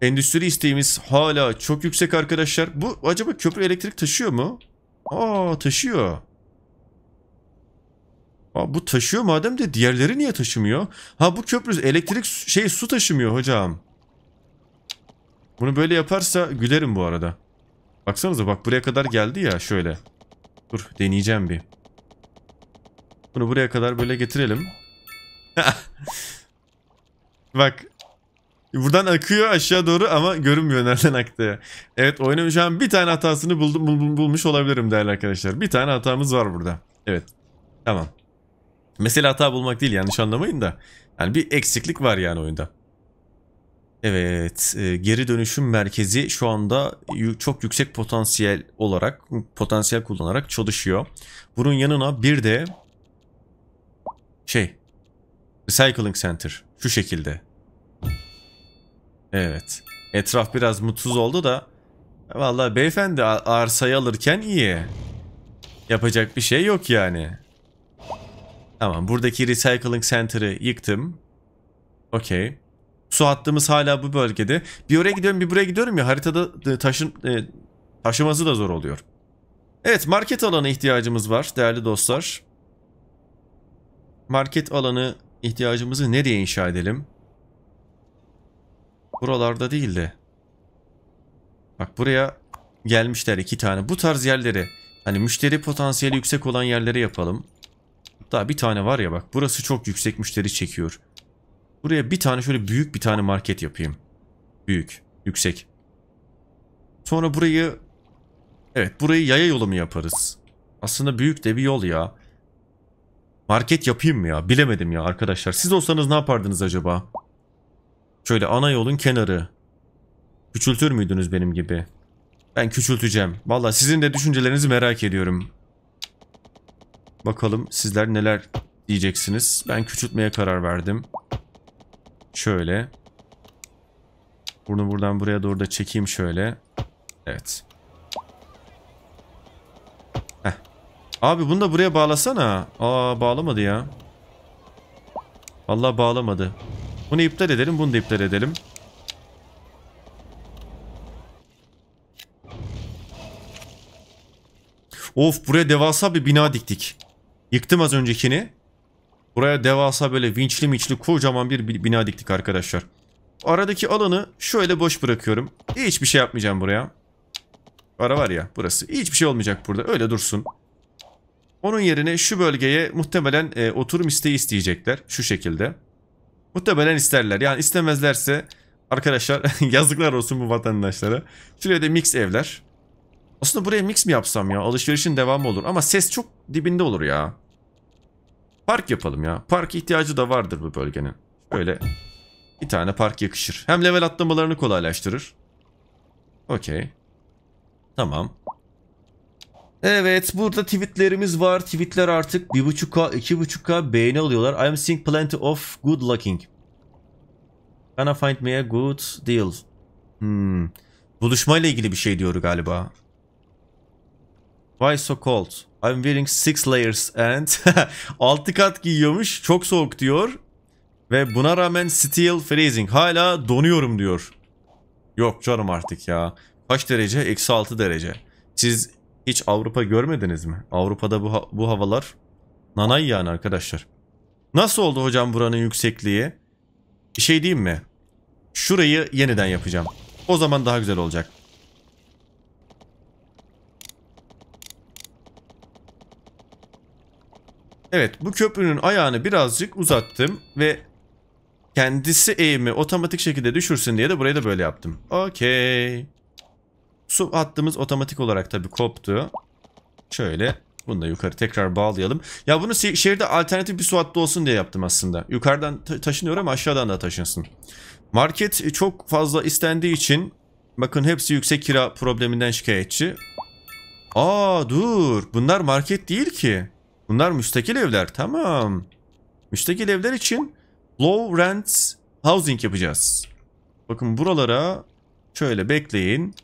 Endüstri isteğimiz hala çok yüksek arkadaşlar. Bu acaba köprü elektrik taşıyor mu? Aa taşıyor. Aa, bu taşıyor madem de diğerleri niye taşımıyor? Ha bu köprü elektrik şey su taşımıyor hocam. Bunu böyle yaparsa gülerim bu arada. Baksanıza bak buraya kadar geldi ya şöyle. Dur deneyeceğim bir. Bunu buraya kadar böyle getirelim. [laughs] bak. Buradan akıyor aşağı doğru ama görünmüyor nereden aktığı. Evet oyunun şu an bir tane hatasını buldum, bul, bulmuş olabilirim değerli arkadaşlar. Bir tane hatamız var burada. Evet. Tamam. Mesela hata bulmak değil yanlış anlamayın da. Yani bir eksiklik var yani oyunda. Evet, e, geri dönüşüm merkezi şu anda çok yüksek potansiyel olarak, potansiyel kullanarak çalışıyor. Bunun yanına bir de şey, Recycling Center şu şekilde. Evet, etraf biraz mutsuz oldu da vallahi beyefendi arsayı alırken iyi. Yapacak bir şey yok yani. Tamam, buradaki Recycling Center'ı yıktım. Okey. Su hattımız hala bu bölgede. Bir oraya gidiyorum bir buraya gidiyorum ya haritada e, taşın e, taşıması da zor oluyor. Evet market alanı ihtiyacımız var değerli dostlar. Market alanı ihtiyacımızı nereye inşa edelim? Buralarda değil de. Bak buraya gelmişler iki tane. Bu tarz yerleri hani müşteri potansiyeli yüksek olan yerlere yapalım. Daha bir tane var ya bak burası çok yüksek müşteri çekiyor. Buraya bir tane şöyle büyük bir tane market yapayım. Büyük. Yüksek. Sonra burayı... Evet burayı yaya yolu mu yaparız? Aslında büyük de bir yol ya. Market yapayım mı ya? Bilemedim ya arkadaşlar. Siz olsanız ne yapardınız acaba? Şöyle ana yolun kenarı. Küçültür müydünüz benim gibi? Ben küçülteceğim. Valla sizin de düşüncelerinizi merak ediyorum. Bakalım sizler neler diyeceksiniz. Ben küçültmeye karar verdim. Şöyle. Bunu buradan buraya doğru da çekeyim şöyle. Evet. Heh. Abi bunu da buraya bağlasana. Aa bağlamadı ya. Vallahi bağlamadı. Bunu iptal edelim, bunu da iptal edelim. Of buraya devasa bir bina diktik. Yıktım az öncekini. Buraya devasa böyle vinçli minçli kocaman bir bina diktik arkadaşlar. Aradaki alanı şöyle boş bırakıyorum. Hiçbir şey yapmayacağım buraya. Ara var ya burası. Hiçbir şey olmayacak burada. Öyle dursun. Onun yerine şu bölgeye muhtemelen e, oturum isteği isteyecekler. Şu şekilde. Muhtemelen isterler. Yani istemezlerse arkadaşlar [laughs] yazıklar olsun bu vatandaşlara. Şöyle de mix evler. Aslında buraya mix mi yapsam ya? Alışverişin devamı olur. Ama ses çok dibinde olur ya. Park yapalım ya. Park ihtiyacı da vardır bu bölgenin. Böyle bir tane park yakışır. Hem level atlamalarını kolaylaştırır. Okey. Tamam. Evet burada tweetlerimiz var. Tweetler artık 1.5K 2.5K beğeni alıyorlar. I'm seeing plenty of good looking. Gonna find me a good deal. Hmm. Buluşmayla ilgili bir şey diyor galiba. Why so cold? I'm wearing six layers and 6 [laughs] kat giyiyormuş. Çok soğuk diyor. Ve buna rağmen still freezing. Hala donuyorum diyor. Yok canım artık ya. Kaç derece? Eksi 6 derece. Siz hiç Avrupa görmediniz mi? Avrupa'da bu, ha bu havalar nanay yani arkadaşlar. Nasıl oldu hocam buranın yüksekliği? Bir şey diyeyim mi? Şurayı yeniden yapacağım. O zaman daha güzel olacak. Evet bu köprünün ayağını birazcık uzattım ve kendisi eğimi otomatik şekilde düşürsün diye de burayı da böyle yaptım. Okey. Su hattımız otomatik olarak tabi koptu. Şöyle bunu da yukarı tekrar bağlayalım. Ya bunu şehirde alternatif bir su hattı olsun diye yaptım aslında. Yukarıdan ta taşınıyor ama aşağıdan da taşınsın. Market e, çok fazla istendiği için bakın hepsi yüksek kira probleminden şikayetçi. Aa dur bunlar market değil ki. Bunlar müstakil evler. Tamam. Müstakil evler için low rent housing yapacağız. Bakın buralara şöyle bekleyin.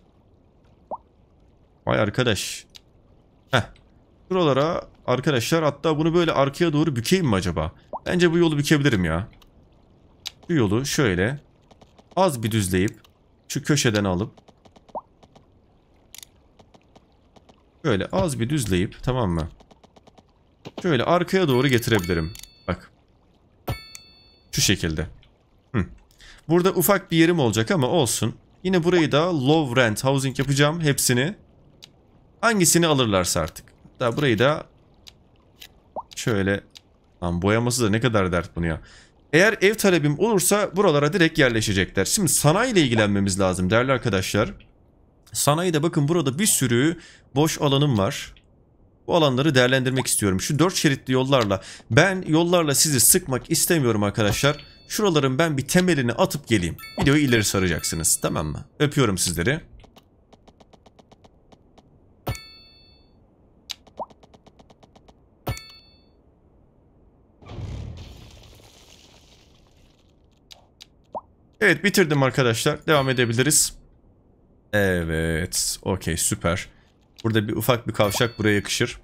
Vay arkadaş. Heh. Buralara arkadaşlar hatta bunu böyle arkaya doğru bükeyim mi acaba? Bence bu yolu bükebilirim ya. Bu yolu şöyle az bir düzleyip şu köşeden alıp böyle az bir düzleyip tamam mı? Şöyle arkaya doğru getirebilirim. Bak. Şu şekilde. Hı. Burada ufak bir yerim olacak ama olsun. Yine burayı da low rent housing yapacağım hepsini. Hangisini alırlarsa artık. Da burayı da şöyle Lan boyaması da ne kadar dert bunu ya. Eğer ev talebim olursa buralara direkt yerleşecekler. Şimdi sanayi ile ilgilenmemiz lazım değerli arkadaşlar. Sanayi de bakın burada bir sürü boş alanım var. Bu alanları değerlendirmek istiyorum. Şu dört şeritli yollarla ben yollarla sizi sıkmak istemiyorum arkadaşlar. Şuraların ben bir temelini atıp geleyim. Videoyu ileri saracaksınız tamam mı? Öpüyorum sizleri. Evet bitirdim arkadaşlar. Devam edebiliriz. Evet. Okey süper. Burada bir ufak bir kavşak buraya yakışır.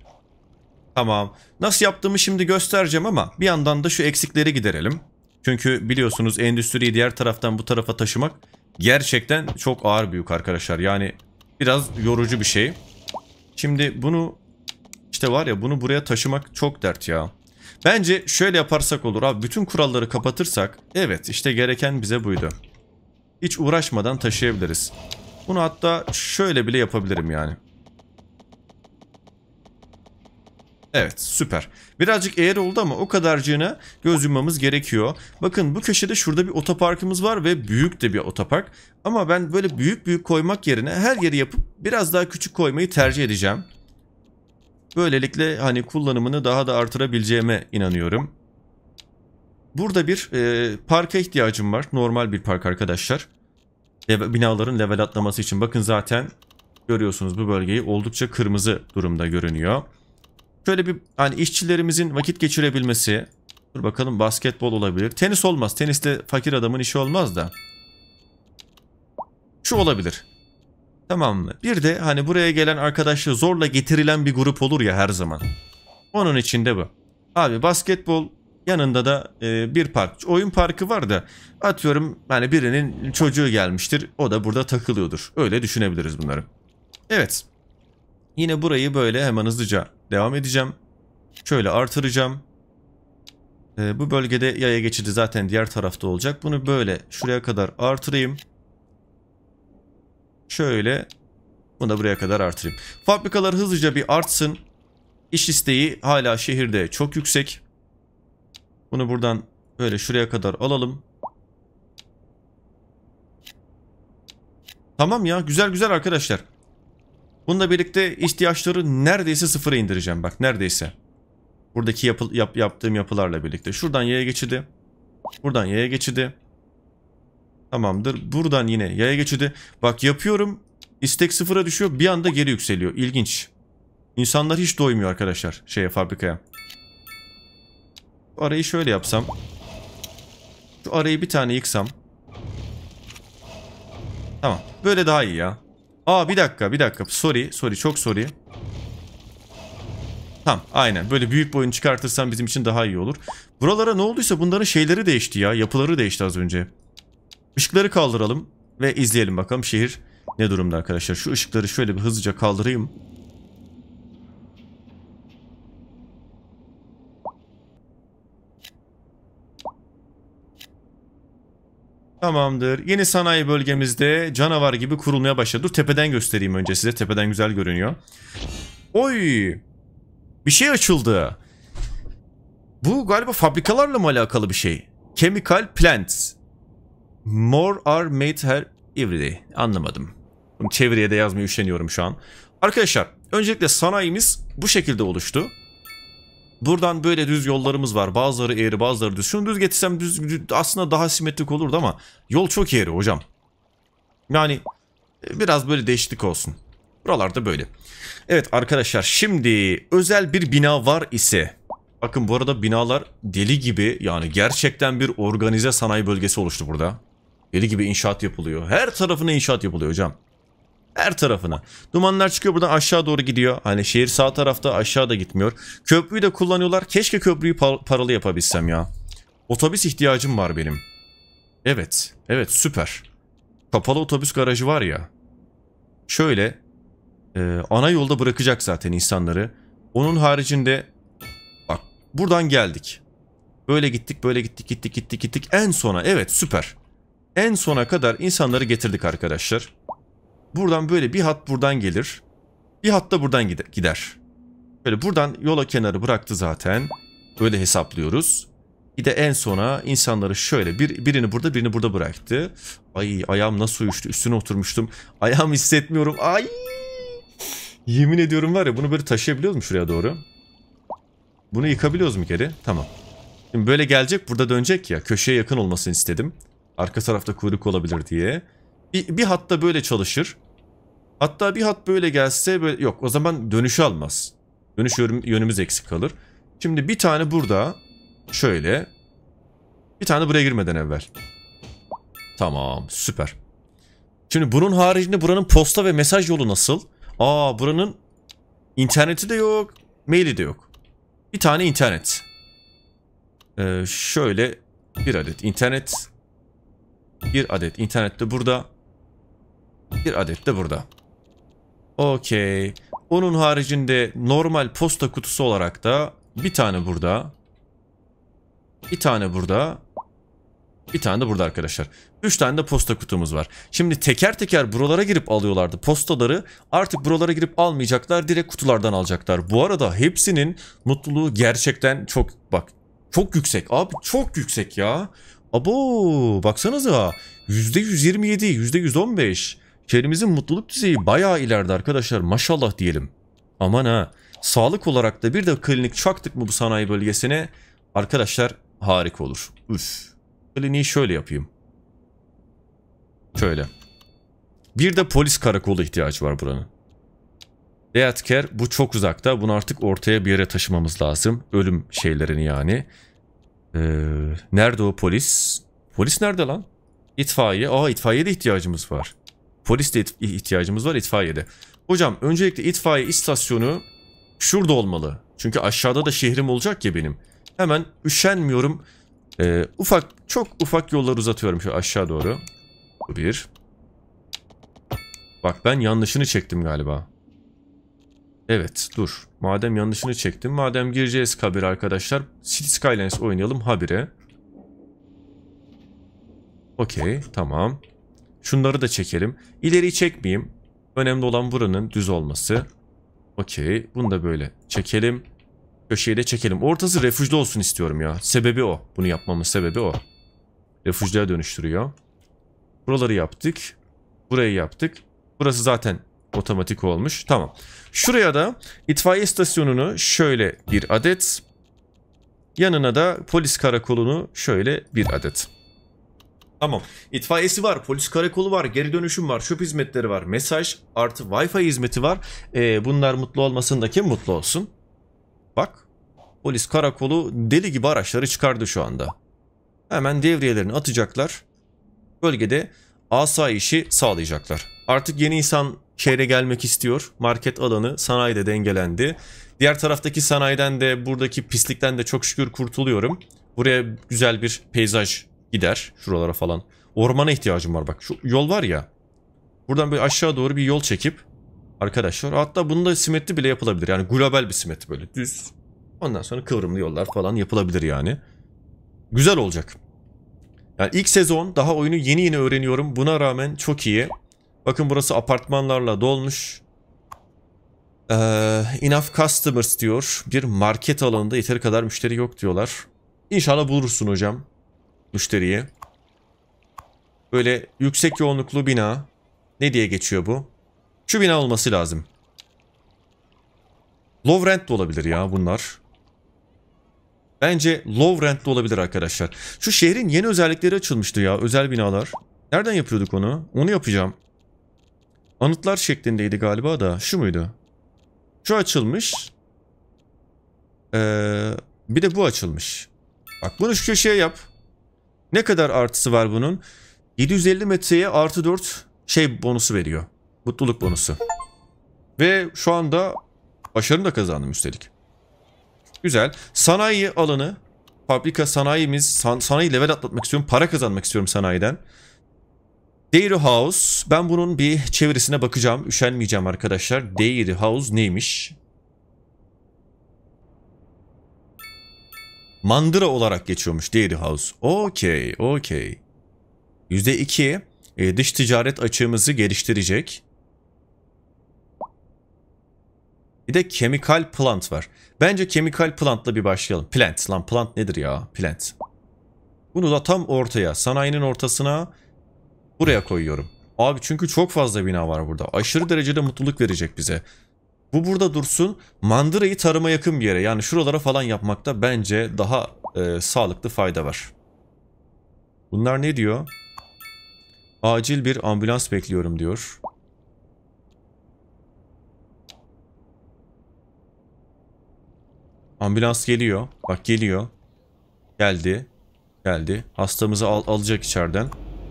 Tamam. Nasıl yaptığımı şimdi göstereceğim ama bir yandan da şu eksikleri giderelim. Çünkü biliyorsunuz endüstriyi diğer taraftan bu tarafa taşımak gerçekten çok ağır büyük arkadaşlar. Yani biraz yorucu bir şey. Şimdi bunu işte var ya bunu buraya taşımak çok dert ya. Bence şöyle yaparsak olur abi. Bütün kuralları kapatırsak evet işte gereken bize buydu. Hiç uğraşmadan taşıyabiliriz. Bunu hatta şöyle bile yapabilirim yani. Evet süper. Birazcık eğer oldu ama o kadarcığına göz yummamız gerekiyor. Bakın bu köşede şurada bir otoparkımız var ve büyük de bir otopark. Ama ben böyle büyük büyük koymak yerine her yeri yapıp biraz daha küçük koymayı tercih edeceğim. Böylelikle hani kullanımını daha da artırabileceğime inanıyorum. Burada bir e, parka ihtiyacım var. Normal bir park arkadaşlar. E, binaların level atlaması için. Bakın zaten görüyorsunuz bu bölgeyi oldukça kırmızı durumda görünüyor. Şöyle bir hani işçilerimizin vakit geçirebilmesi. Dur bakalım basketbol olabilir. Tenis olmaz. Teniste fakir adamın işi olmaz da. Şu olabilir. Tamam mı? Bir de hani buraya gelen arkadaşı zorla getirilen bir grup olur ya her zaman. Onun içinde bu. Abi basketbol yanında da e, bir park. Oyun parkı var da atıyorum hani birinin çocuğu gelmiştir. O da burada takılıyordur. Öyle düşünebiliriz bunları. Evet. Yine burayı böyle hemen hızlıca Devam edeceğim. Şöyle artıracağım. Ee, bu bölgede yaya geçidi zaten diğer tarafta olacak. Bunu böyle şuraya kadar artırayım. Şöyle bunu da buraya kadar artırayım. Fabrikalar hızlıca bir artsın. İş isteği hala şehirde çok yüksek. Bunu buradan böyle şuraya kadar alalım. Tamam ya güzel güzel arkadaşlar. Bununla birlikte ihtiyaçları neredeyse sıfıra indireceğim bak neredeyse. Buradaki yapı, yap, yaptığım yapılarla birlikte. Şuradan yaya geçidi. Buradan yaya geçidi. Tamamdır. Buradan yine yaya geçidi. Bak yapıyorum. İstek sıfıra düşüyor. Bir anda geri yükseliyor. İlginç. İnsanlar hiç doymuyor arkadaşlar şeye fabrikaya. Şu arayı şöyle yapsam. Şu arayı bir tane yıksam. Tamam. Böyle daha iyi ya. Aa bir dakika bir dakika. Sorry sorry çok sorry. Tamam aynen böyle büyük boyun çıkartırsan bizim için daha iyi olur. Buralara ne olduysa bunların şeyleri değişti ya. Yapıları değişti az önce. Işıkları kaldıralım ve izleyelim bakalım şehir ne durumda arkadaşlar. Şu ışıkları şöyle bir hızlıca kaldırayım. Tamamdır. Yeni sanayi bölgemizde canavar gibi kurulmaya başladı. Dur tepeden göstereyim önce size. Tepeden güzel görünüyor. Oy! Bir şey açıldı. Bu galiba fabrikalarla mı alakalı bir şey? Chemical plants. More are made her every day. Anlamadım. Çeviriye de yazmaya üşeniyorum şu an. Arkadaşlar öncelikle sanayimiz bu şekilde oluştu. Buradan böyle düz yollarımız var. Bazıları eğri bazıları düz. Şunu düz getirsem düz, düz aslında daha simetrik olurdu ama yol çok eğri hocam. Yani e, biraz böyle değişiklik olsun. Buralarda böyle. Evet arkadaşlar şimdi özel bir bina var ise Bakın bu arada binalar deli gibi yani gerçekten bir organize sanayi bölgesi oluştu burada. Deli gibi inşaat yapılıyor. Her tarafına inşaat yapılıyor hocam her tarafına. Dumanlar çıkıyor buradan aşağı doğru gidiyor. Hani şehir sağ tarafta aşağı da gitmiyor. Köprüyü de kullanıyorlar. Keşke köprüyü par- paralı yapabilsem ya. Otobüs ihtiyacım var benim. Evet. Evet süper. Kapalı otobüs garajı var ya. Şöyle. E, ana yolda bırakacak zaten insanları. Onun haricinde bak buradan geldik. Böyle gittik böyle gittik gittik gittik gittik. En sona evet süper. En sona kadar insanları getirdik arkadaşlar buradan böyle bir hat buradan gelir. Bir hat da buradan gider. Böyle buradan yola kenarı bıraktı zaten. Böyle hesaplıyoruz. Bir de en sona insanları şöyle bir, birini burada birini burada bıraktı. Ay ayağım nasıl uyuştu üstüne oturmuştum. Ayağım hissetmiyorum. Ay yemin ediyorum var ya bunu böyle taşıyabiliyoruz mu şuraya doğru? Bunu yıkabiliyoruz mu geri? Tamam. Şimdi böyle gelecek burada dönecek ya köşeye yakın olmasını istedim. Arka tarafta kuyruk olabilir diye. Bir, bir hatta böyle çalışır. Hatta bir hat böyle gelse böyle yok o zaman dönüşü almaz. Dönüş yönümüz eksik kalır. Şimdi bir tane burada şöyle bir tane buraya girmeden evvel. Tamam süper. Şimdi bunun haricinde buranın posta ve mesaj yolu nasıl? Aa buranın interneti de yok. Maili de yok. Bir tane internet. Ee, şöyle bir adet internet. Bir adet internet de burada. Bir adet de burada. Okey. Onun haricinde normal posta kutusu olarak da bir tane burada. Bir tane burada. Bir tane de burada arkadaşlar. Üç tane de posta kutumuz var. Şimdi teker teker buralara girip alıyorlardı postaları. Artık buralara girip almayacaklar. Direkt kutulardan alacaklar. Bu arada hepsinin mutluluğu gerçekten çok bak çok yüksek abi çok yüksek ya. Abo baksanıza %127, %115. Şehrimizin mutluluk düzeyi bayağı ileride arkadaşlar maşallah diyelim. Aman ha sağlık olarak da bir de klinik çaktık mı bu sanayi bölgesine arkadaşlar harika olur. Üf. Kliniği şöyle yapayım. Şöyle. Bir de polis karakolu ihtiyacı var buranın. Deatker bu çok uzakta. Bunu artık ortaya bir yere taşımamız lazım. Ölüm şeylerini yani. Ee, nerede o polis? Polis nerede lan? İtfaiye. Aa itfaiye de ihtiyacımız var. Polis de ihtiyacımız var itfaiyede. Hocam öncelikle itfaiye istasyonu şurada olmalı. Çünkü aşağıda da şehrim olacak ya benim. Hemen üşenmiyorum. Ee, ufak çok ufak yollar uzatıyorum şu aşağı doğru. Bir. Bak ben yanlışını çektim galiba. Evet dur. Madem yanlışını çektim. Madem gireceğiz kabir arkadaşlar. City Skylines oynayalım habire. Okey tamam. Tamam. Şunları da çekelim. İleri çekmeyeyim. Önemli olan buranın düz olması. Okey. Bunu da böyle çekelim. Köşeyi de çekelim. Ortası refüjde olsun istiyorum ya. Sebebi o. Bunu yapmamın sebebi o. Refüjdeye dönüştürüyor. Buraları yaptık. Burayı yaptık. Burası zaten otomatik olmuş. Tamam. Şuraya da itfaiye istasyonunu şöyle bir adet. Yanına da polis karakolunu şöyle bir adet. Tamam. İtfaiyesi var, polis karakolu var, geri dönüşüm var, şöp hizmetleri var, mesaj artı Wi-Fi hizmeti var. Ee, bunlar mutlu olmasın da kim mutlu olsun? Bak. Polis karakolu deli gibi araçları çıkardı şu anda. Hemen devriyelerini atacaklar. Bölgede asayişi sağlayacaklar. Artık yeni insan şehre gelmek istiyor. Market alanı sanayide dengelendi. Diğer taraftaki sanayiden de buradaki pislikten de çok şükür kurtuluyorum. Buraya güzel bir peyzaj gider şuralara falan. Ormana ihtiyacım var bak. Şu yol var ya. Buradan böyle aşağı doğru bir yol çekip arkadaşlar. Hatta bunu da simetri bile yapılabilir. Yani global bir simetri böyle düz. Ondan sonra kıvrımlı yollar falan yapılabilir yani. Güzel olacak. Yani ilk sezon daha oyunu yeni yeni öğreniyorum. Buna rağmen çok iyi. Bakın burası apartmanlarla dolmuş. Ee, enough customers diyor. Bir market alanında yeteri kadar müşteri yok diyorlar. İnşallah bulursun hocam. Müşteriyi, Böyle yüksek yoğunluklu bina. Ne diye geçiyor bu? Şu bina olması lazım. Low rent de olabilir ya bunlar. Bence low rent de olabilir arkadaşlar. Şu şehrin yeni özellikleri açılmıştı ya. Özel binalar. Nereden yapıyorduk onu? Onu yapacağım. Anıtlar şeklindeydi galiba da. Şu muydu? Şu açılmış. Ee, bir de bu açılmış. Bak bunu şu köşeye yap. Ne kadar artısı var bunun? 750 metreye artı 4 şey bonusu veriyor. Mutluluk bonusu. Ve şu anda başarını da kazandım üstelik. Güzel. Sanayi alanı. Fabrika sanayimiz. San, sanayi level atlatmak istiyorum. Para kazanmak istiyorum sanayiden. Dairy House. Ben bunun bir çevirisine bakacağım. Üşenmeyeceğim arkadaşlar. Dairy House neymiş? Mandıra olarak geçiyormuş Dairy House. Okey, okey. %2 e, dış ticaret açığımızı geliştirecek. Bir de chemical plant var. Bence chemical plantla bir başlayalım. Plant lan plant nedir ya? Plant. Bunu da tam ortaya, sanayinin ortasına buraya koyuyorum. Abi çünkü çok fazla bina var burada. Aşırı derecede mutluluk verecek bize. Bu burada dursun. Mandırayı tarıma yakın bir yere yani şuralara falan yapmakta bence daha e, sağlıklı fayda var. Bunlar ne diyor? Acil bir ambulans bekliyorum diyor. Ambulans geliyor. Bak geliyor. Geldi. Geldi. Hastamızı al alacak içeriden.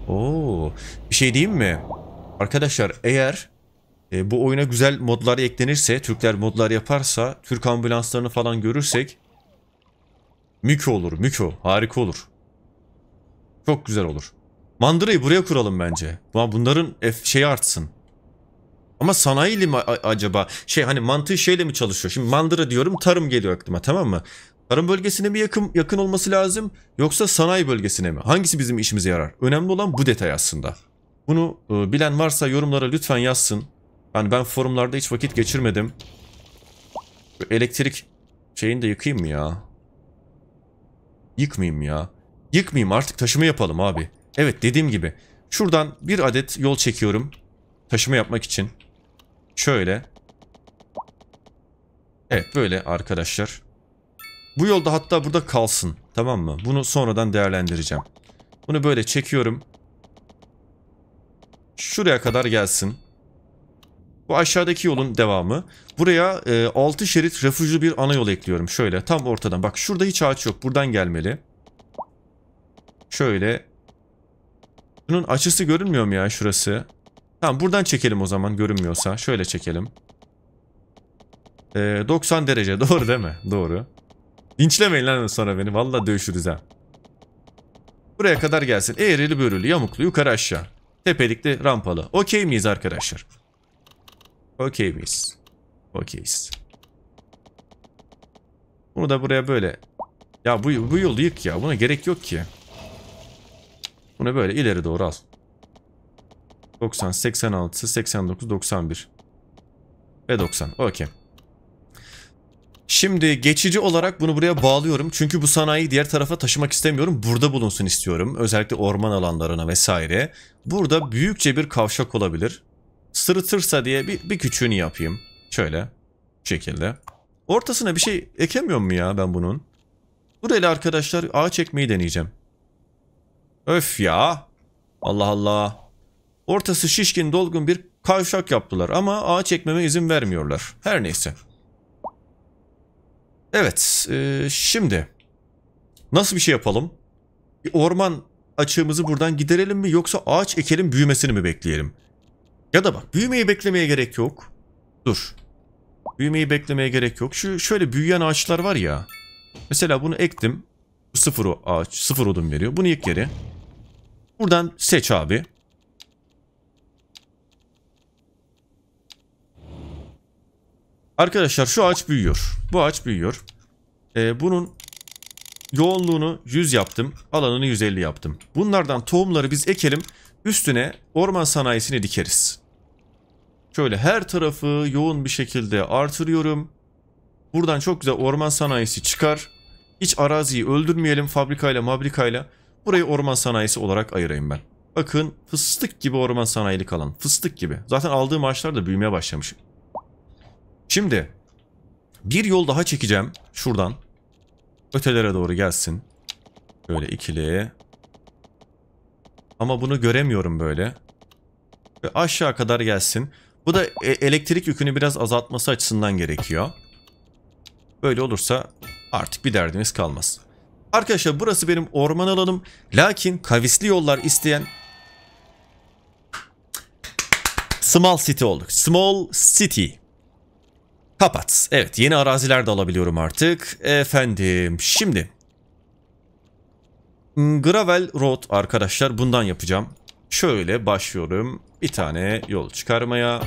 Oo. Bir şey diyeyim mi? Arkadaşlar eğer e, bu oyuna güzel modlar eklenirse, Türkler modlar yaparsa, Türk ambulanslarını falan görürsek müko olur, müko Harika olur. Çok güzel olur. Mandırayı buraya kuralım bence. Bunların şey artsın. Ama sanayili mi acaba? Şey hani mantığı şeyle mi çalışıyor? Şimdi mandıra diyorum tarım geliyor aklıma tamam mı? Tarım bölgesine mi yakın, yakın olması lazım yoksa sanayi bölgesine mi? Hangisi bizim işimize yarar? Önemli olan bu detay aslında. Bunu e, bilen varsa yorumlara lütfen yazsın. Yani ben forumlarda hiç vakit geçirmedim. Şu elektrik şeyini de yıkayayım mı ya? Yıkmayayım ya. Yıkmayayım artık taşıma yapalım abi. Evet dediğim gibi. Şuradan bir adet yol çekiyorum. Taşıma yapmak için. Şöyle. Evet böyle arkadaşlar. Bu yolda hatta burada kalsın. Tamam mı? Bunu sonradan değerlendireceğim. Bunu böyle çekiyorum. Şuraya kadar gelsin. Bu aşağıdaki yolun devamı. Buraya e, 6 şerit refüjlü bir ana yol ekliyorum. Şöyle tam ortadan. Bak şurada hiç ağaç yok. Buradan gelmeli. Şöyle. Bunun açısı görünmüyor mu ya şurası? Tamam buradan çekelim o zaman görünmüyorsa. Şöyle çekelim. E, 90 derece [laughs] doğru değil mi? Doğru. Dinçlemeyin lan sonra beni. Valla dövüşürüz ha. Buraya kadar gelsin. Eğrili börülü yamuklu yukarı aşağı. Tepelikli rampalı. Okey miyiz arkadaşlar? Okey miyiz? Okeyiz. Bunu da buraya böyle. Ya bu, bu yolu yık ya. Buna gerek yok ki. Bunu böyle ileri doğru al. 90, 86, 89, 91. Ve 90. Okey. Şimdi geçici olarak bunu buraya bağlıyorum. Çünkü bu sanayiyi diğer tarafa taşımak istemiyorum. Burada bulunsun istiyorum. Özellikle orman alanlarına vesaire. Burada büyükçe bir kavşak olabilir sırıtırsa diye bir, bir küçüğünü yapayım. Şöyle. Bu şekilde. Ortasına bir şey ekemiyor mu ya ben bunun? buraya arkadaşlar ağaç ekmeyi deneyeceğim. Öf ya. Allah Allah. Ortası şişkin dolgun bir kavşak yaptılar ama ağaç ekmeme izin vermiyorlar. Her neyse. Evet. E, şimdi. Nasıl bir şey yapalım? Bir orman açığımızı buradan giderelim mi yoksa ağaç ekelim büyümesini mi bekleyelim? Ya da bak büyümeyi beklemeye gerek yok. Dur. Büyümeyi beklemeye gerek yok. Şu şöyle büyüyen ağaçlar var ya. Mesela bunu ektim. Bu sıfır ağaç, sıfır odun veriyor. Bunu ilk yere. Buradan seç abi. Arkadaşlar şu ağaç büyüyor. Bu ağaç büyüyor. Ee, bunun yoğunluğunu 100 yaptım. Alanını 150 yaptım. Bunlardan tohumları biz ekelim. Üstüne orman sanayisini dikeriz. Şöyle her tarafı yoğun bir şekilde artırıyorum. Buradan çok güzel orman sanayisi çıkar. Hiç araziyi öldürmeyelim fabrikayla mabrikayla. Burayı orman sanayisi olarak ayırayım ben. Bakın fıstık gibi orman sanayilik alan. Fıstık gibi. Zaten aldığım ağaçlar da büyümeye başlamış. Şimdi bir yol daha çekeceğim şuradan. Ötelere doğru gelsin. Böyle ikili. Ama bunu göremiyorum böyle. Ve aşağı kadar gelsin. Bu da e, elektrik yükünü biraz azaltması açısından gerekiyor. Böyle olursa artık bir derdimiz kalmaz. Arkadaşlar burası benim orman alanım. Lakin kavisli yollar isteyen Small City olduk. Small City. Kapat. Evet yeni araziler de alabiliyorum artık. Efendim şimdi. Hmm, Gravel Road arkadaşlar bundan yapacağım şöyle başlıyorum bir tane yol çıkarmaya.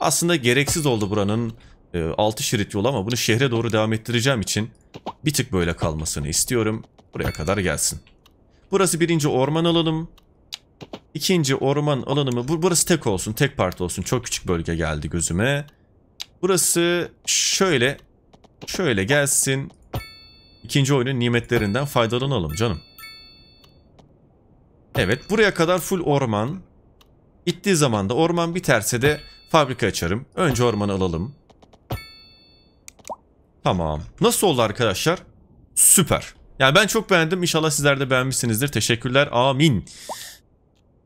Aslında gereksiz oldu buranın e, 6 şerit yolu ama bunu şehre doğru devam ettireceğim için bir tık böyle kalmasını istiyorum. Buraya kadar gelsin. Burası birinci orman alalım. İkinci orman alanımı bur burası tek olsun tek parti olsun çok küçük bölge geldi gözüme. Burası şöyle şöyle gelsin. İkinci oyunun nimetlerinden faydalanalım canım. Evet buraya kadar full orman. Gittiği zaman da orman biterse de fabrika açarım. Önce ormanı alalım. Tamam. Nasıl oldu arkadaşlar? Süper. Yani ben çok beğendim. İnşallah sizler de beğenmişsinizdir. Teşekkürler. Amin.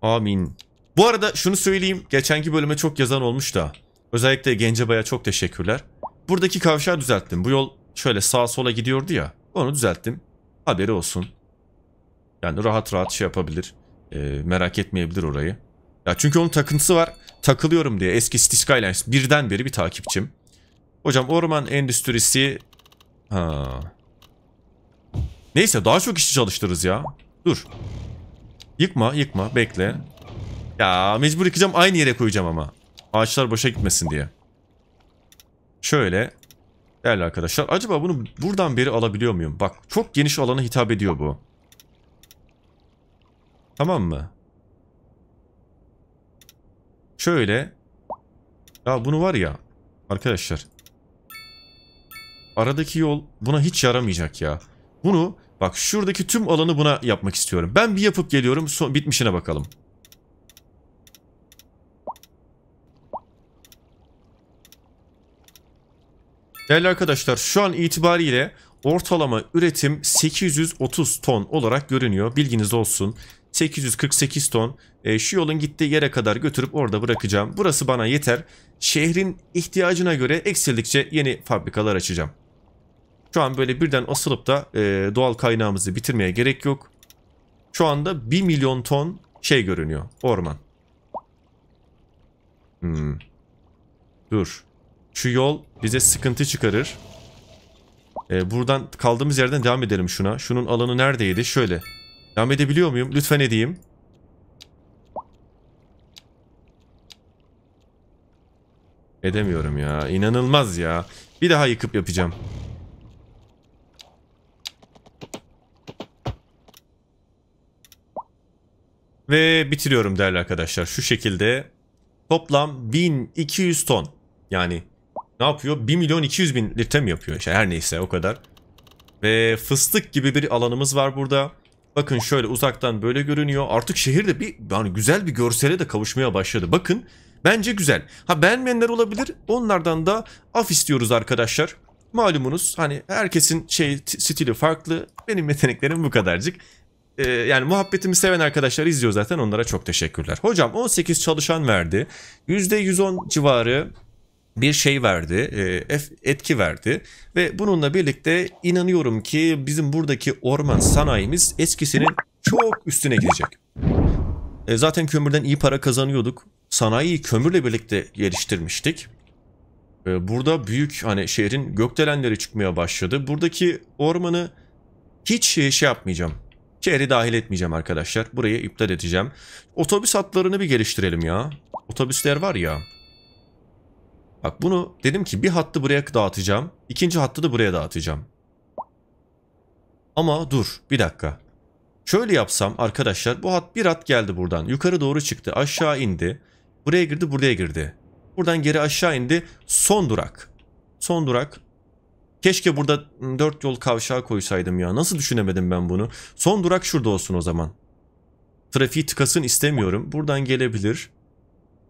Amin. Bu arada şunu söyleyeyim. Geçenki bölüme çok yazan olmuş da. Özellikle Gencebay'a çok teşekkürler. Buradaki kavşağı düzelttim. Bu yol şöyle sağa sola gidiyordu ya. Onu düzelttim. Haberi olsun. Yani rahat rahat şey yapabilir. E, merak etmeyebilir orayı. Ya çünkü onun takıntısı var. Takılıyorum diye eski City Skylines birden beri bir takipçim. Hocam orman endüstrisi... Ha. Neyse daha çok işçi çalıştırırız ya. Dur. Yıkma yıkma bekle. Ya mecbur yıkacağım aynı yere koyacağım ama. Ağaçlar boşa gitmesin diye. Şöyle. Değerli arkadaşlar acaba bunu buradan beri alabiliyor muyum? Bak çok geniş alana hitap ediyor bu. Tamam mı? Şöyle. Ya bunu var ya. Arkadaşlar. Aradaki yol buna hiç yaramayacak ya. Bunu bak şuradaki tüm alanı buna yapmak istiyorum. Ben bir yapıp geliyorum. Son, bitmişine bakalım. Değerli arkadaşlar şu an itibariyle ortalama üretim 830 ton olarak görünüyor. Bilginiz olsun. 848 ton e, şu yolun gittiği yere kadar götürüp orada bırakacağım. Burası bana yeter. Şehrin ihtiyacına göre eksildikçe yeni fabrikalar açacağım. Şu an böyle birden asılıp da e, doğal kaynağımızı bitirmeye gerek yok. Şu anda 1 milyon ton şey görünüyor. Orman. Hmm. Dur. Şu yol bize sıkıntı çıkarır. E, buradan kaldığımız yerden devam edelim şuna. Şunun alanı neredeydi? Şöyle. Devam edebiliyor muyum? Lütfen edeyim. Edemiyorum ya. İnanılmaz ya. Bir daha yıkıp yapacağım. Ve bitiriyorum değerli arkadaşlar. Şu şekilde toplam 1200 ton. Yani ne yapıyor? 1 milyon 200 bin litre mi yapıyor? Şey, her neyse o kadar. Ve fıstık gibi bir alanımız var burada. Bakın şöyle uzaktan böyle görünüyor. Artık şehirde bir yani güzel bir görsele de kavuşmaya başladı. Bakın bence güzel. Ha beğenmeyenler olabilir. Onlardan da af istiyoruz arkadaşlar. Malumunuz hani herkesin şey stili farklı. Benim yeteneklerim bu kadarcık. Ee, yani muhabbetimi seven arkadaşlar izliyor zaten onlara çok teşekkürler. Hocam 18 çalışan verdi. %110 civarı bir şey verdi, e, etki verdi ve bununla birlikte inanıyorum ki bizim buradaki orman sanayimiz eskisinin çok üstüne gidecek. E, zaten kömürden iyi para kazanıyorduk. Sanayiyi kömürle birlikte geliştirmiştik. E, burada büyük hani şehrin gökdelenleri çıkmaya başladı. Buradaki ormanı hiç şey, şey yapmayacağım. Şehri dahil etmeyeceğim arkadaşlar. Burayı iptal edeceğim. Otobüs hatlarını bir geliştirelim ya. Otobüsler var ya. Bak bunu dedim ki bir hattı buraya dağıtacağım. ikinci hattı da buraya dağıtacağım. Ama dur bir dakika. Şöyle yapsam arkadaşlar bu hat bir hat geldi buradan. Yukarı doğru çıktı aşağı indi. Buraya girdi buraya girdi. Buradan geri aşağı indi. Son durak. Son durak. Keşke burada dört yol kavşağı koysaydım ya. Nasıl düşünemedim ben bunu. Son durak şurada olsun o zaman. Trafiği tıkasın istemiyorum. Buradan gelebilir.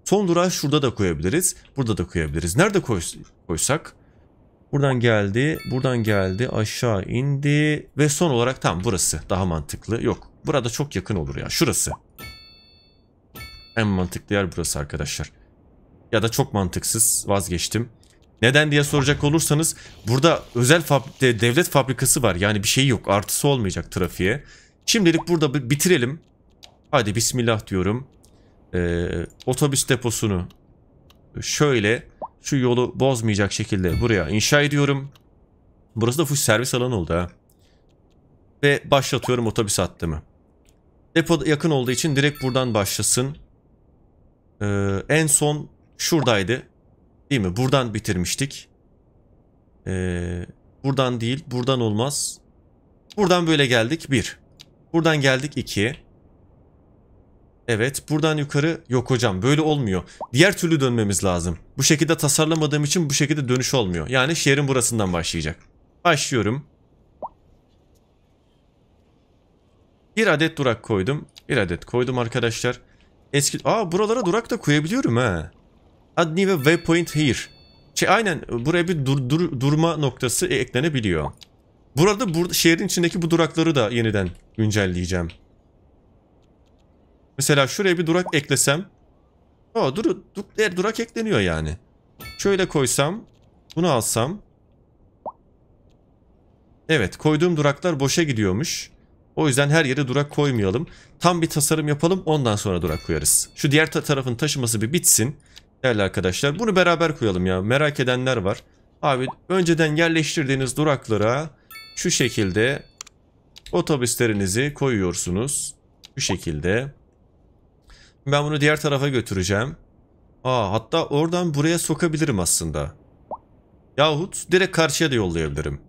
Son durağı şurada da koyabiliriz. Burada da koyabiliriz. Nerede koysak? Buradan geldi, buradan geldi, aşağı indi ve son olarak tam burası daha mantıklı. Yok, burada çok yakın olur ya. Şurası. En mantıklı yer burası arkadaşlar. Ya da çok mantıksız vazgeçtim. Neden diye soracak olursanız burada özel fabri devlet fabrikası var. Yani bir şey yok. Artısı olmayacak trafiğe. Şimdilik burada bitirelim. Hadi bismillah diyorum e, otobüs deposunu şöyle şu yolu bozmayacak şekilde buraya inşa ediyorum. Burası da full servis alanı oldu ha. Ve başlatıyorum otobüs hattımı. Depo yakın olduğu için direkt buradan başlasın. Ee, en son şuradaydı. Değil mi? Buradan bitirmiştik. Ee, buradan değil. Buradan olmaz. Buradan böyle geldik. bir. Buradan geldik iki. Evet buradan yukarı yok hocam böyle olmuyor. Diğer türlü dönmemiz lazım. Bu şekilde tasarlamadığım için bu şekilde dönüş olmuyor. Yani şehrin burasından başlayacak. Başlıyorum. Bir adet durak koydum. Bir adet koydum arkadaşlar. Eski... Aa buralara durak da koyabiliyorum ha. Adni ve waypoint here. Şey aynen buraya bir dur, dur, durma noktası eklenebiliyor. Burada bur şehrin içindeki bu durakları da yeniden güncelleyeceğim. Mesela şuraya bir durak eklesem. Aa, dur, dur, durak ekleniyor yani. Şöyle koysam. Bunu alsam. Evet koyduğum duraklar boşa gidiyormuş. O yüzden her yere durak koymayalım. Tam bir tasarım yapalım ondan sonra durak koyarız. Şu diğer ta tarafın taşıması bir bitsin. Değerli arkadaşlar bunu beraber koyalım ya. Merak edenler var. Abi önceden yerleştirdiğiniz duraklara şu şekilde otobüslerinizi koyuyorsunuz. Şu şekilde. Ben bunu diğer tarafa götüreceğim. Aa, hatta oradan buraya sokabilirim aslında. Yahut direkt karşıya da yollayabilirim.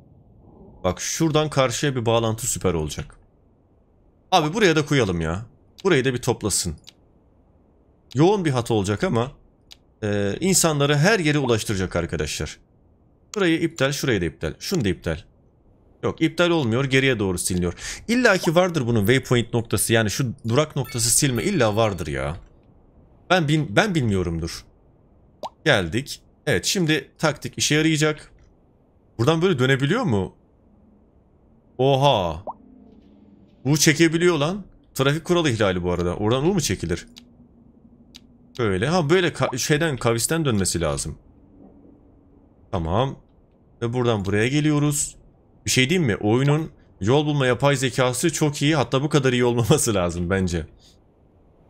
Bak şuradan karşıya bir bağlantı süper olacak. Abi buraya da koyalım ya. Burayı da bir toplasın. Yoğun bir hat olacak ama e, insanları her yere ulaştıracak arkadaşlar. Burayı iptal, şurayı da iptal, şunu da iptal. Yok iptal olmuyor geriye doğru siliniyor. İlla ki vardır bunun waypoint noktası yani şu durak noktası silme illa vardır ya. Ben, bin, ben bilmiyorumdur. Geldik. Evet şimdi taktik işe yarayacak. Buradan böyle dönebiliyor mu? Oha. Bu çekebiliyor lan. Trafik kuralı ihlali bu arada. Oradan U mu çekilir? Böyle. Ha böyle ka şeyden kavisten dönmesi lazım. Tamam. Ve buradan buraya geliyoruz. Bir şey diyeyim mi? Oyunun yol bulma yapay zekası çok iyi. Hatta bu kadar iyi olmaması [laughs] lazım bence.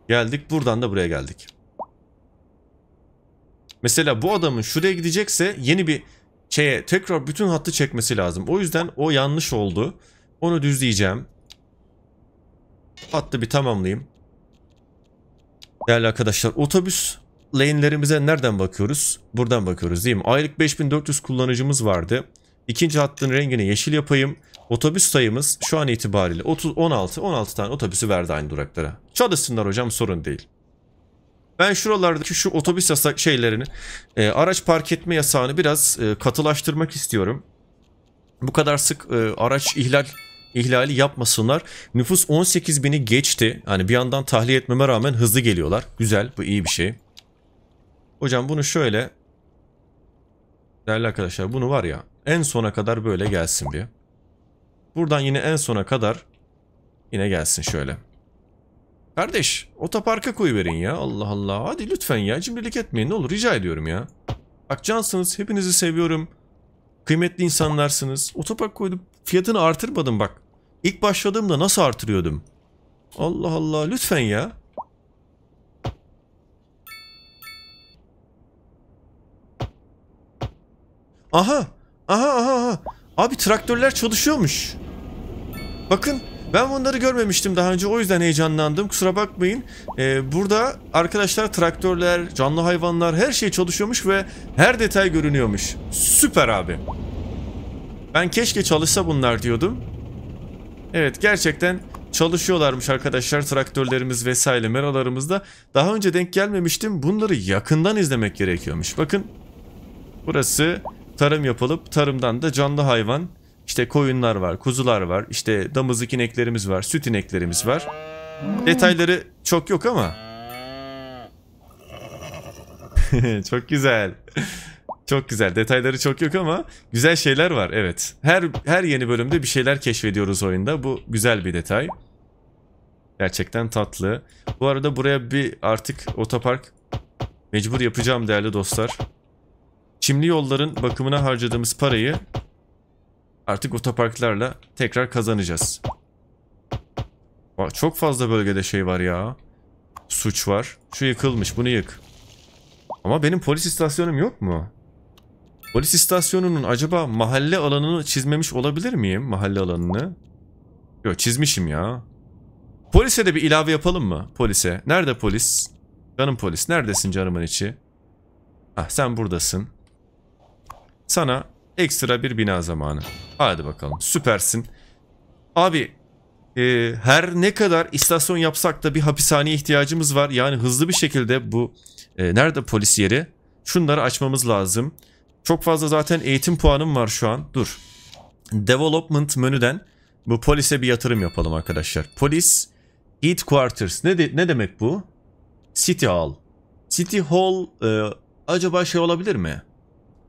Geldik buradan da buraya geldik. Mesela bu adamın şuraya gidecekse yeni bir şeye tekrar bütün hattı çekmesi lazım. O yüzden o yanlış oldu. Onu düzleyeceğim. Hattı bir tamamlayayım. Değerli arkadaşlar otobüs lane'lerimize nereden bakıyoruz? Buradan bakıyoruz değil mi? Aylık 5400 kullanıcımız vardı. İkinci hattın rengini yeşil yapayım. Otobüs sayımız şu an itibariyle 30, 16. 16 tane otobüsü verdi aynı duraklara. Çalışsınlar hocam sorun değil. Ben şuralardaki şu otobüs yasak şeylerini, e, araç park etme yasağını biraz e, katılaştırmak istiyorum. Bu kadar sık e, araç ihlal ihlali yapmasınlar. Nüfus 18 bini geçti. Yani bir yandan tahliye etmeme rağmen hızlı geliyorlar. Güzel bu iyi bir şey. Hocam bunu şöyle değerli arkadaşlar bunu var ya en sona kadar böyle gelsin bir. Buradan yine en sona kadar yine gelsin şöyle. Kardeş otoparka koy verin ya. Allah Allah. Hadi lütfen ya cimrilik etmeyin ne olur rica ediyorum ya. Bak cansınız hepinizi seviyorum. Kıymetli insanlarsınız. Otopark koydum. Fiyatını artırmadım bak. İlk başladığımda nasıl artırıyordum? Allah Allah lütfen ya. Aha Aha aha aha. Abi traktörler çalışıyormuş. Bakın ben bunları görmemiştim daha önce o yüzden heyecanlandım kusura bakmayın. Ee, burada arkadaşlar traktörler, canlı hayvanlar her şey çalışıyormuş ve her detay görünüyormuş. Süper abi. Ben keşke çalışsa bunlar diyordum. Evet gerçekten çalışıyorlarmış arkadaşlar traktörlerimiz vesaire meralarımızda. Daha önce denk gelmemiştim bunları yakından izlemek gerekiyormuş. Bakın burası tarım yapılıp tarımdan da canlı hayvan işte koyunlar var, kuzular var, işte damızlık ineklerimiz var, süt ineklerimiz var. Detayları çok yok ama. [laughs] çok güzel. çok güzel. Detayları çok yok ama güzel şeyler var. Evet. Her her yeni bölümde bir şeyler keşfediyoruz oyunda. Bu güzel bir detay. Gerçekten tatlı. Bu arada buraya bir artık otopark mecbur yapacağım değerli dostlar. Çimli yolların bakımına harcadığımız parayı artık otoparklarla tekrar kazanacağız. Bak Çok fazla bölgede şey var ya. Suç var. Şu yıkılmış bunu yık. Ama benim polis istasyonum yok mu? Polis istasyonunun acaba mahalle alanını çizmemiş olabilir miyim? Mahalle alanını. Yok çizmişim ya. Polise de bir ilave yapalım mı? Polise. Nerede polis? Canım polis. Neredesin canımın içi? Ah sen buradasın. Sana ekstra bir bina zamanı. Hadi bakalım süpersin. Abi e, her ne kadar istasyon yapsak da bir hapishaneye ihtiyacımız var. Yani hızlı bir şekilde bu e, nerede polis yeri? Şunları açmamız lazım. Çok fazla zaten eğitim puanım var şu an. Dur. Development menüden bu polise bir yatırım yapalım arkadaşlar. Polis Eat Quarters. Ne, de, ne demek bu? City Hall. City Hall e, acaba şey olabilir mi?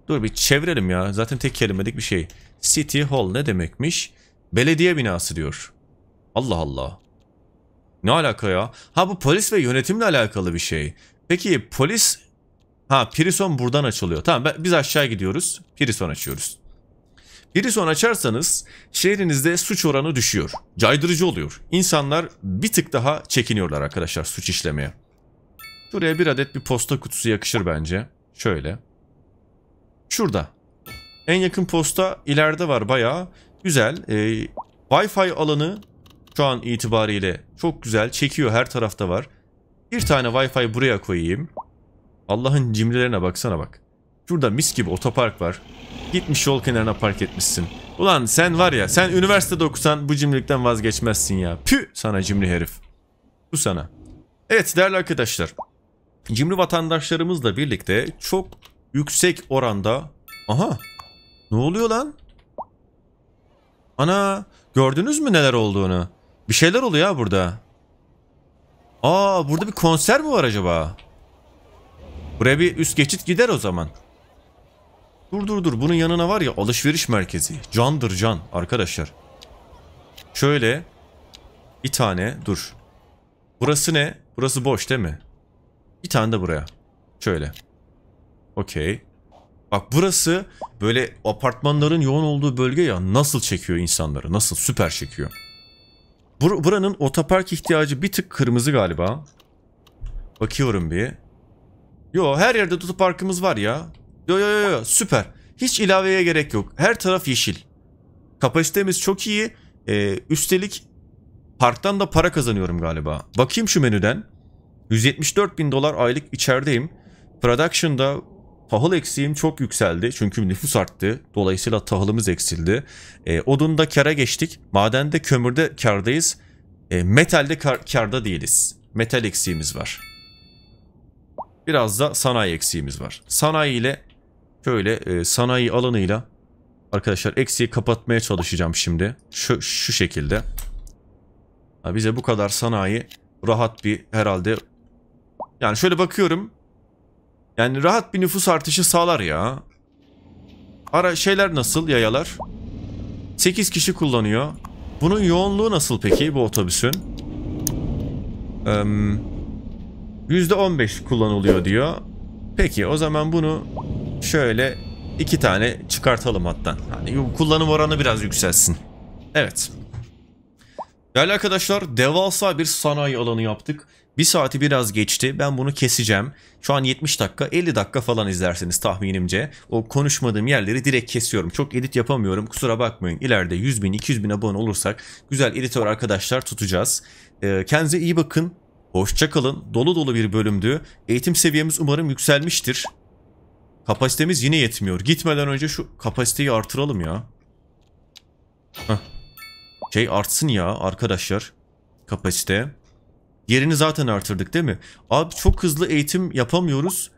Dur bir çevirelim ya. Zaten tek kelimedik bir şey. City Hall ne demekmiş? Belediye binası diyor. Allah Allah. Ne alaka ya? Ha bu polis ve yönetimle alakalı bir şey. Peki polis... Ha Pirison buradan açılıyor. Tamam ben, biz aşağı gidiyoruz. Pirison açıyoruz. Pirison açarsanız şehrinizde suç oranı düşüyor. Caydırıcı oluyor. İnsanlar bir tık daha çekiniyorlar arkadaşlar suç işlemeye. Buraya bir adet bir posta kutusu yakışır bence. Şöyle. Şurada. En yakın posta ileride var baya Güzel. Ee, Wi-Fi alanı şu an itibariyle çok güzel. Çekiyor her tarafta var. Bir tane Wi-Fi buraya koyayım. Allah'ın cimrilerine baksana bak. Şurada mis gibi otopark var. Gitmiş yol kenarına park etmişsin. Ulan sen var ya sen üniversitede okusan bu cimrilikten vazgeçmezsin ya. Pü sana cimri herif. Bu sana. Evet değerli arkadaşlar. Cimri vatandaşlarımızla birlikte çok yüksek oranda. Aha. Ne oluyor lan? Ana gördünüz mü neler olduğunu? Bir şeyler oluyor ha burada. Aa burada bir konser mi var acaba? Buraya bir üst geçit gider o zaman. Dur dur dur bunun yanına var ya alışveriş merkezi. Candır can arkadaşlar. Şöyle bir tane dur. Burası ne? Burası boş değil mi? Bir tane de buraya. Şöyle. Okey. Bak burası böyle apartmanların yoğun olduğu bölge ya nasıl çekiyor insanları nasıl süper çekiyor. Bur buranın otopark ihtiyacı bir tık kırmızı galiba. Bakıyorum bir. Yo her yerde otoparkımız var ya. Yo yo yo yo süper. Hiç ilaveye gerek yok. Her taraf yeşil. Kapasitemiz çok iyi. Ee, üstelik parktan da para kazanıyorum galiba. Bakayım şu menüden. 174 bin dolar aylık içerideyim. Production'da tahıl eksiğim çok yükseldi çünkü nüfus arttı. Dolayısıyla tahılımız eksildi. E, odunda kara geçtik. Madende kömürde kardayız. E, metalde kar, karda değiliz. Metal eksiğimiz var. Biraz da sanayi eksiğimiz var. Sanayi ile şöyle e, sanayi alanıyla arkadaşlar eksiği kapatmaya çalışacağım şimdi. Şu, şu şekilde. Ha, bize bu kadar sanayi rahat bir herhalde. Yani şöyle bakıyorum yani rahat bir nüfus artışı sağlar ya. Ara şeyler nasıl yayalar? 8 kişi kullanıyor. Bunun yoğunluğu nasıl peki bu otobüsün? Ee, %15 kullanılıyor diyor. Peki o zaman bunu şöyle iki tane çıkartalım hatta. Yani kullanım oranı biraz yükselsin. Evet. Değerli arkadaşlar devasa bir sanayi alanı yaptık. Bir saati biraz geçti. Ben bunu keseceğim. Şu an 70 dakika 50 dakika falan izlersiniz tahminimce. O konuşmadığım yerleri direkt kesiyorum. Çok edit yapamıyorum. Kusura bakmayın. İleride 100 bin 200 bin abone olursak güzel editör arkadaşlar tutacağız. Ee, kendinize iyi bakın. Hoşçakalın. Dolu dolu bir bölümdü. Eğitim seviyemiz umarım yükselmiştir. Kapasitemiz yine yetmiyor. Gitmeden önce şu kapasiteyi artıralım ya. Heh. Şey artsın ya arkadaşlar. Kapasite yerini zaten artırdık değil mi? Abi çok hızlı eğitim yapamıyoruz.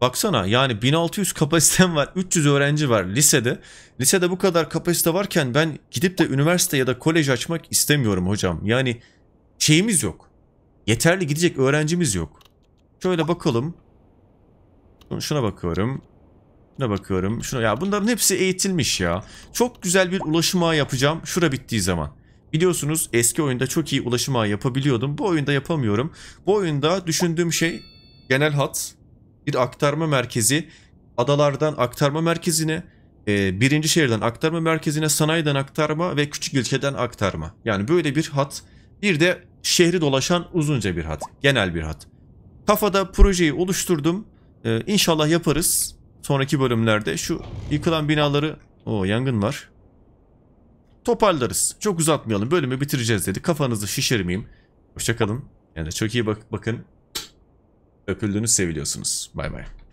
Baksana yani 1600 kapasitem var, 300 öğrenci var lisede. Lisede bu kadar kapasite varken ben gidip de üniversite ya da kolej açmak istemiyorum hocam. Yani şeyimiz yok. Yeterli gidecek öğrencimiz yok. Şöyle bakalım. Şuna bakıyorum. Şuna bakıyorum. Şuna ya bunların hepsi eğitilmiş ya. Çok güzel bir ulaşım ağı yapacağım şura bittiği zaman. Biliyorsunuz eski oyunda çok iyi ulaşım ağı yapabiliyordum. Bu oyunda yapamıyorum. Bu oyunda düşündüğüm şey genel hat, bir aktarma merkezi, adalardan aktarma merkezine, e, birinci şehirden aktarma merkezine, sanayiden aktarma ve küçük ilçeden aktarma. Yani böyle bir hat. Bir de şehri dolaşan uzunca bir hat. Genel bir hat. Kafada projeyi oluşturdum. E, inşallah yaparız. Sonraki bölümlerde şu yıkılan binaları... o yangın var toparlarız. Çok uzatmayalım. Bölümü bitireceğiz dedi. Kafanızı şişirmeyeyim. Hoşçakalın. Yani çok iyi bak bakın. öpüldüğünüz seviliyorsunuz. Bay bay.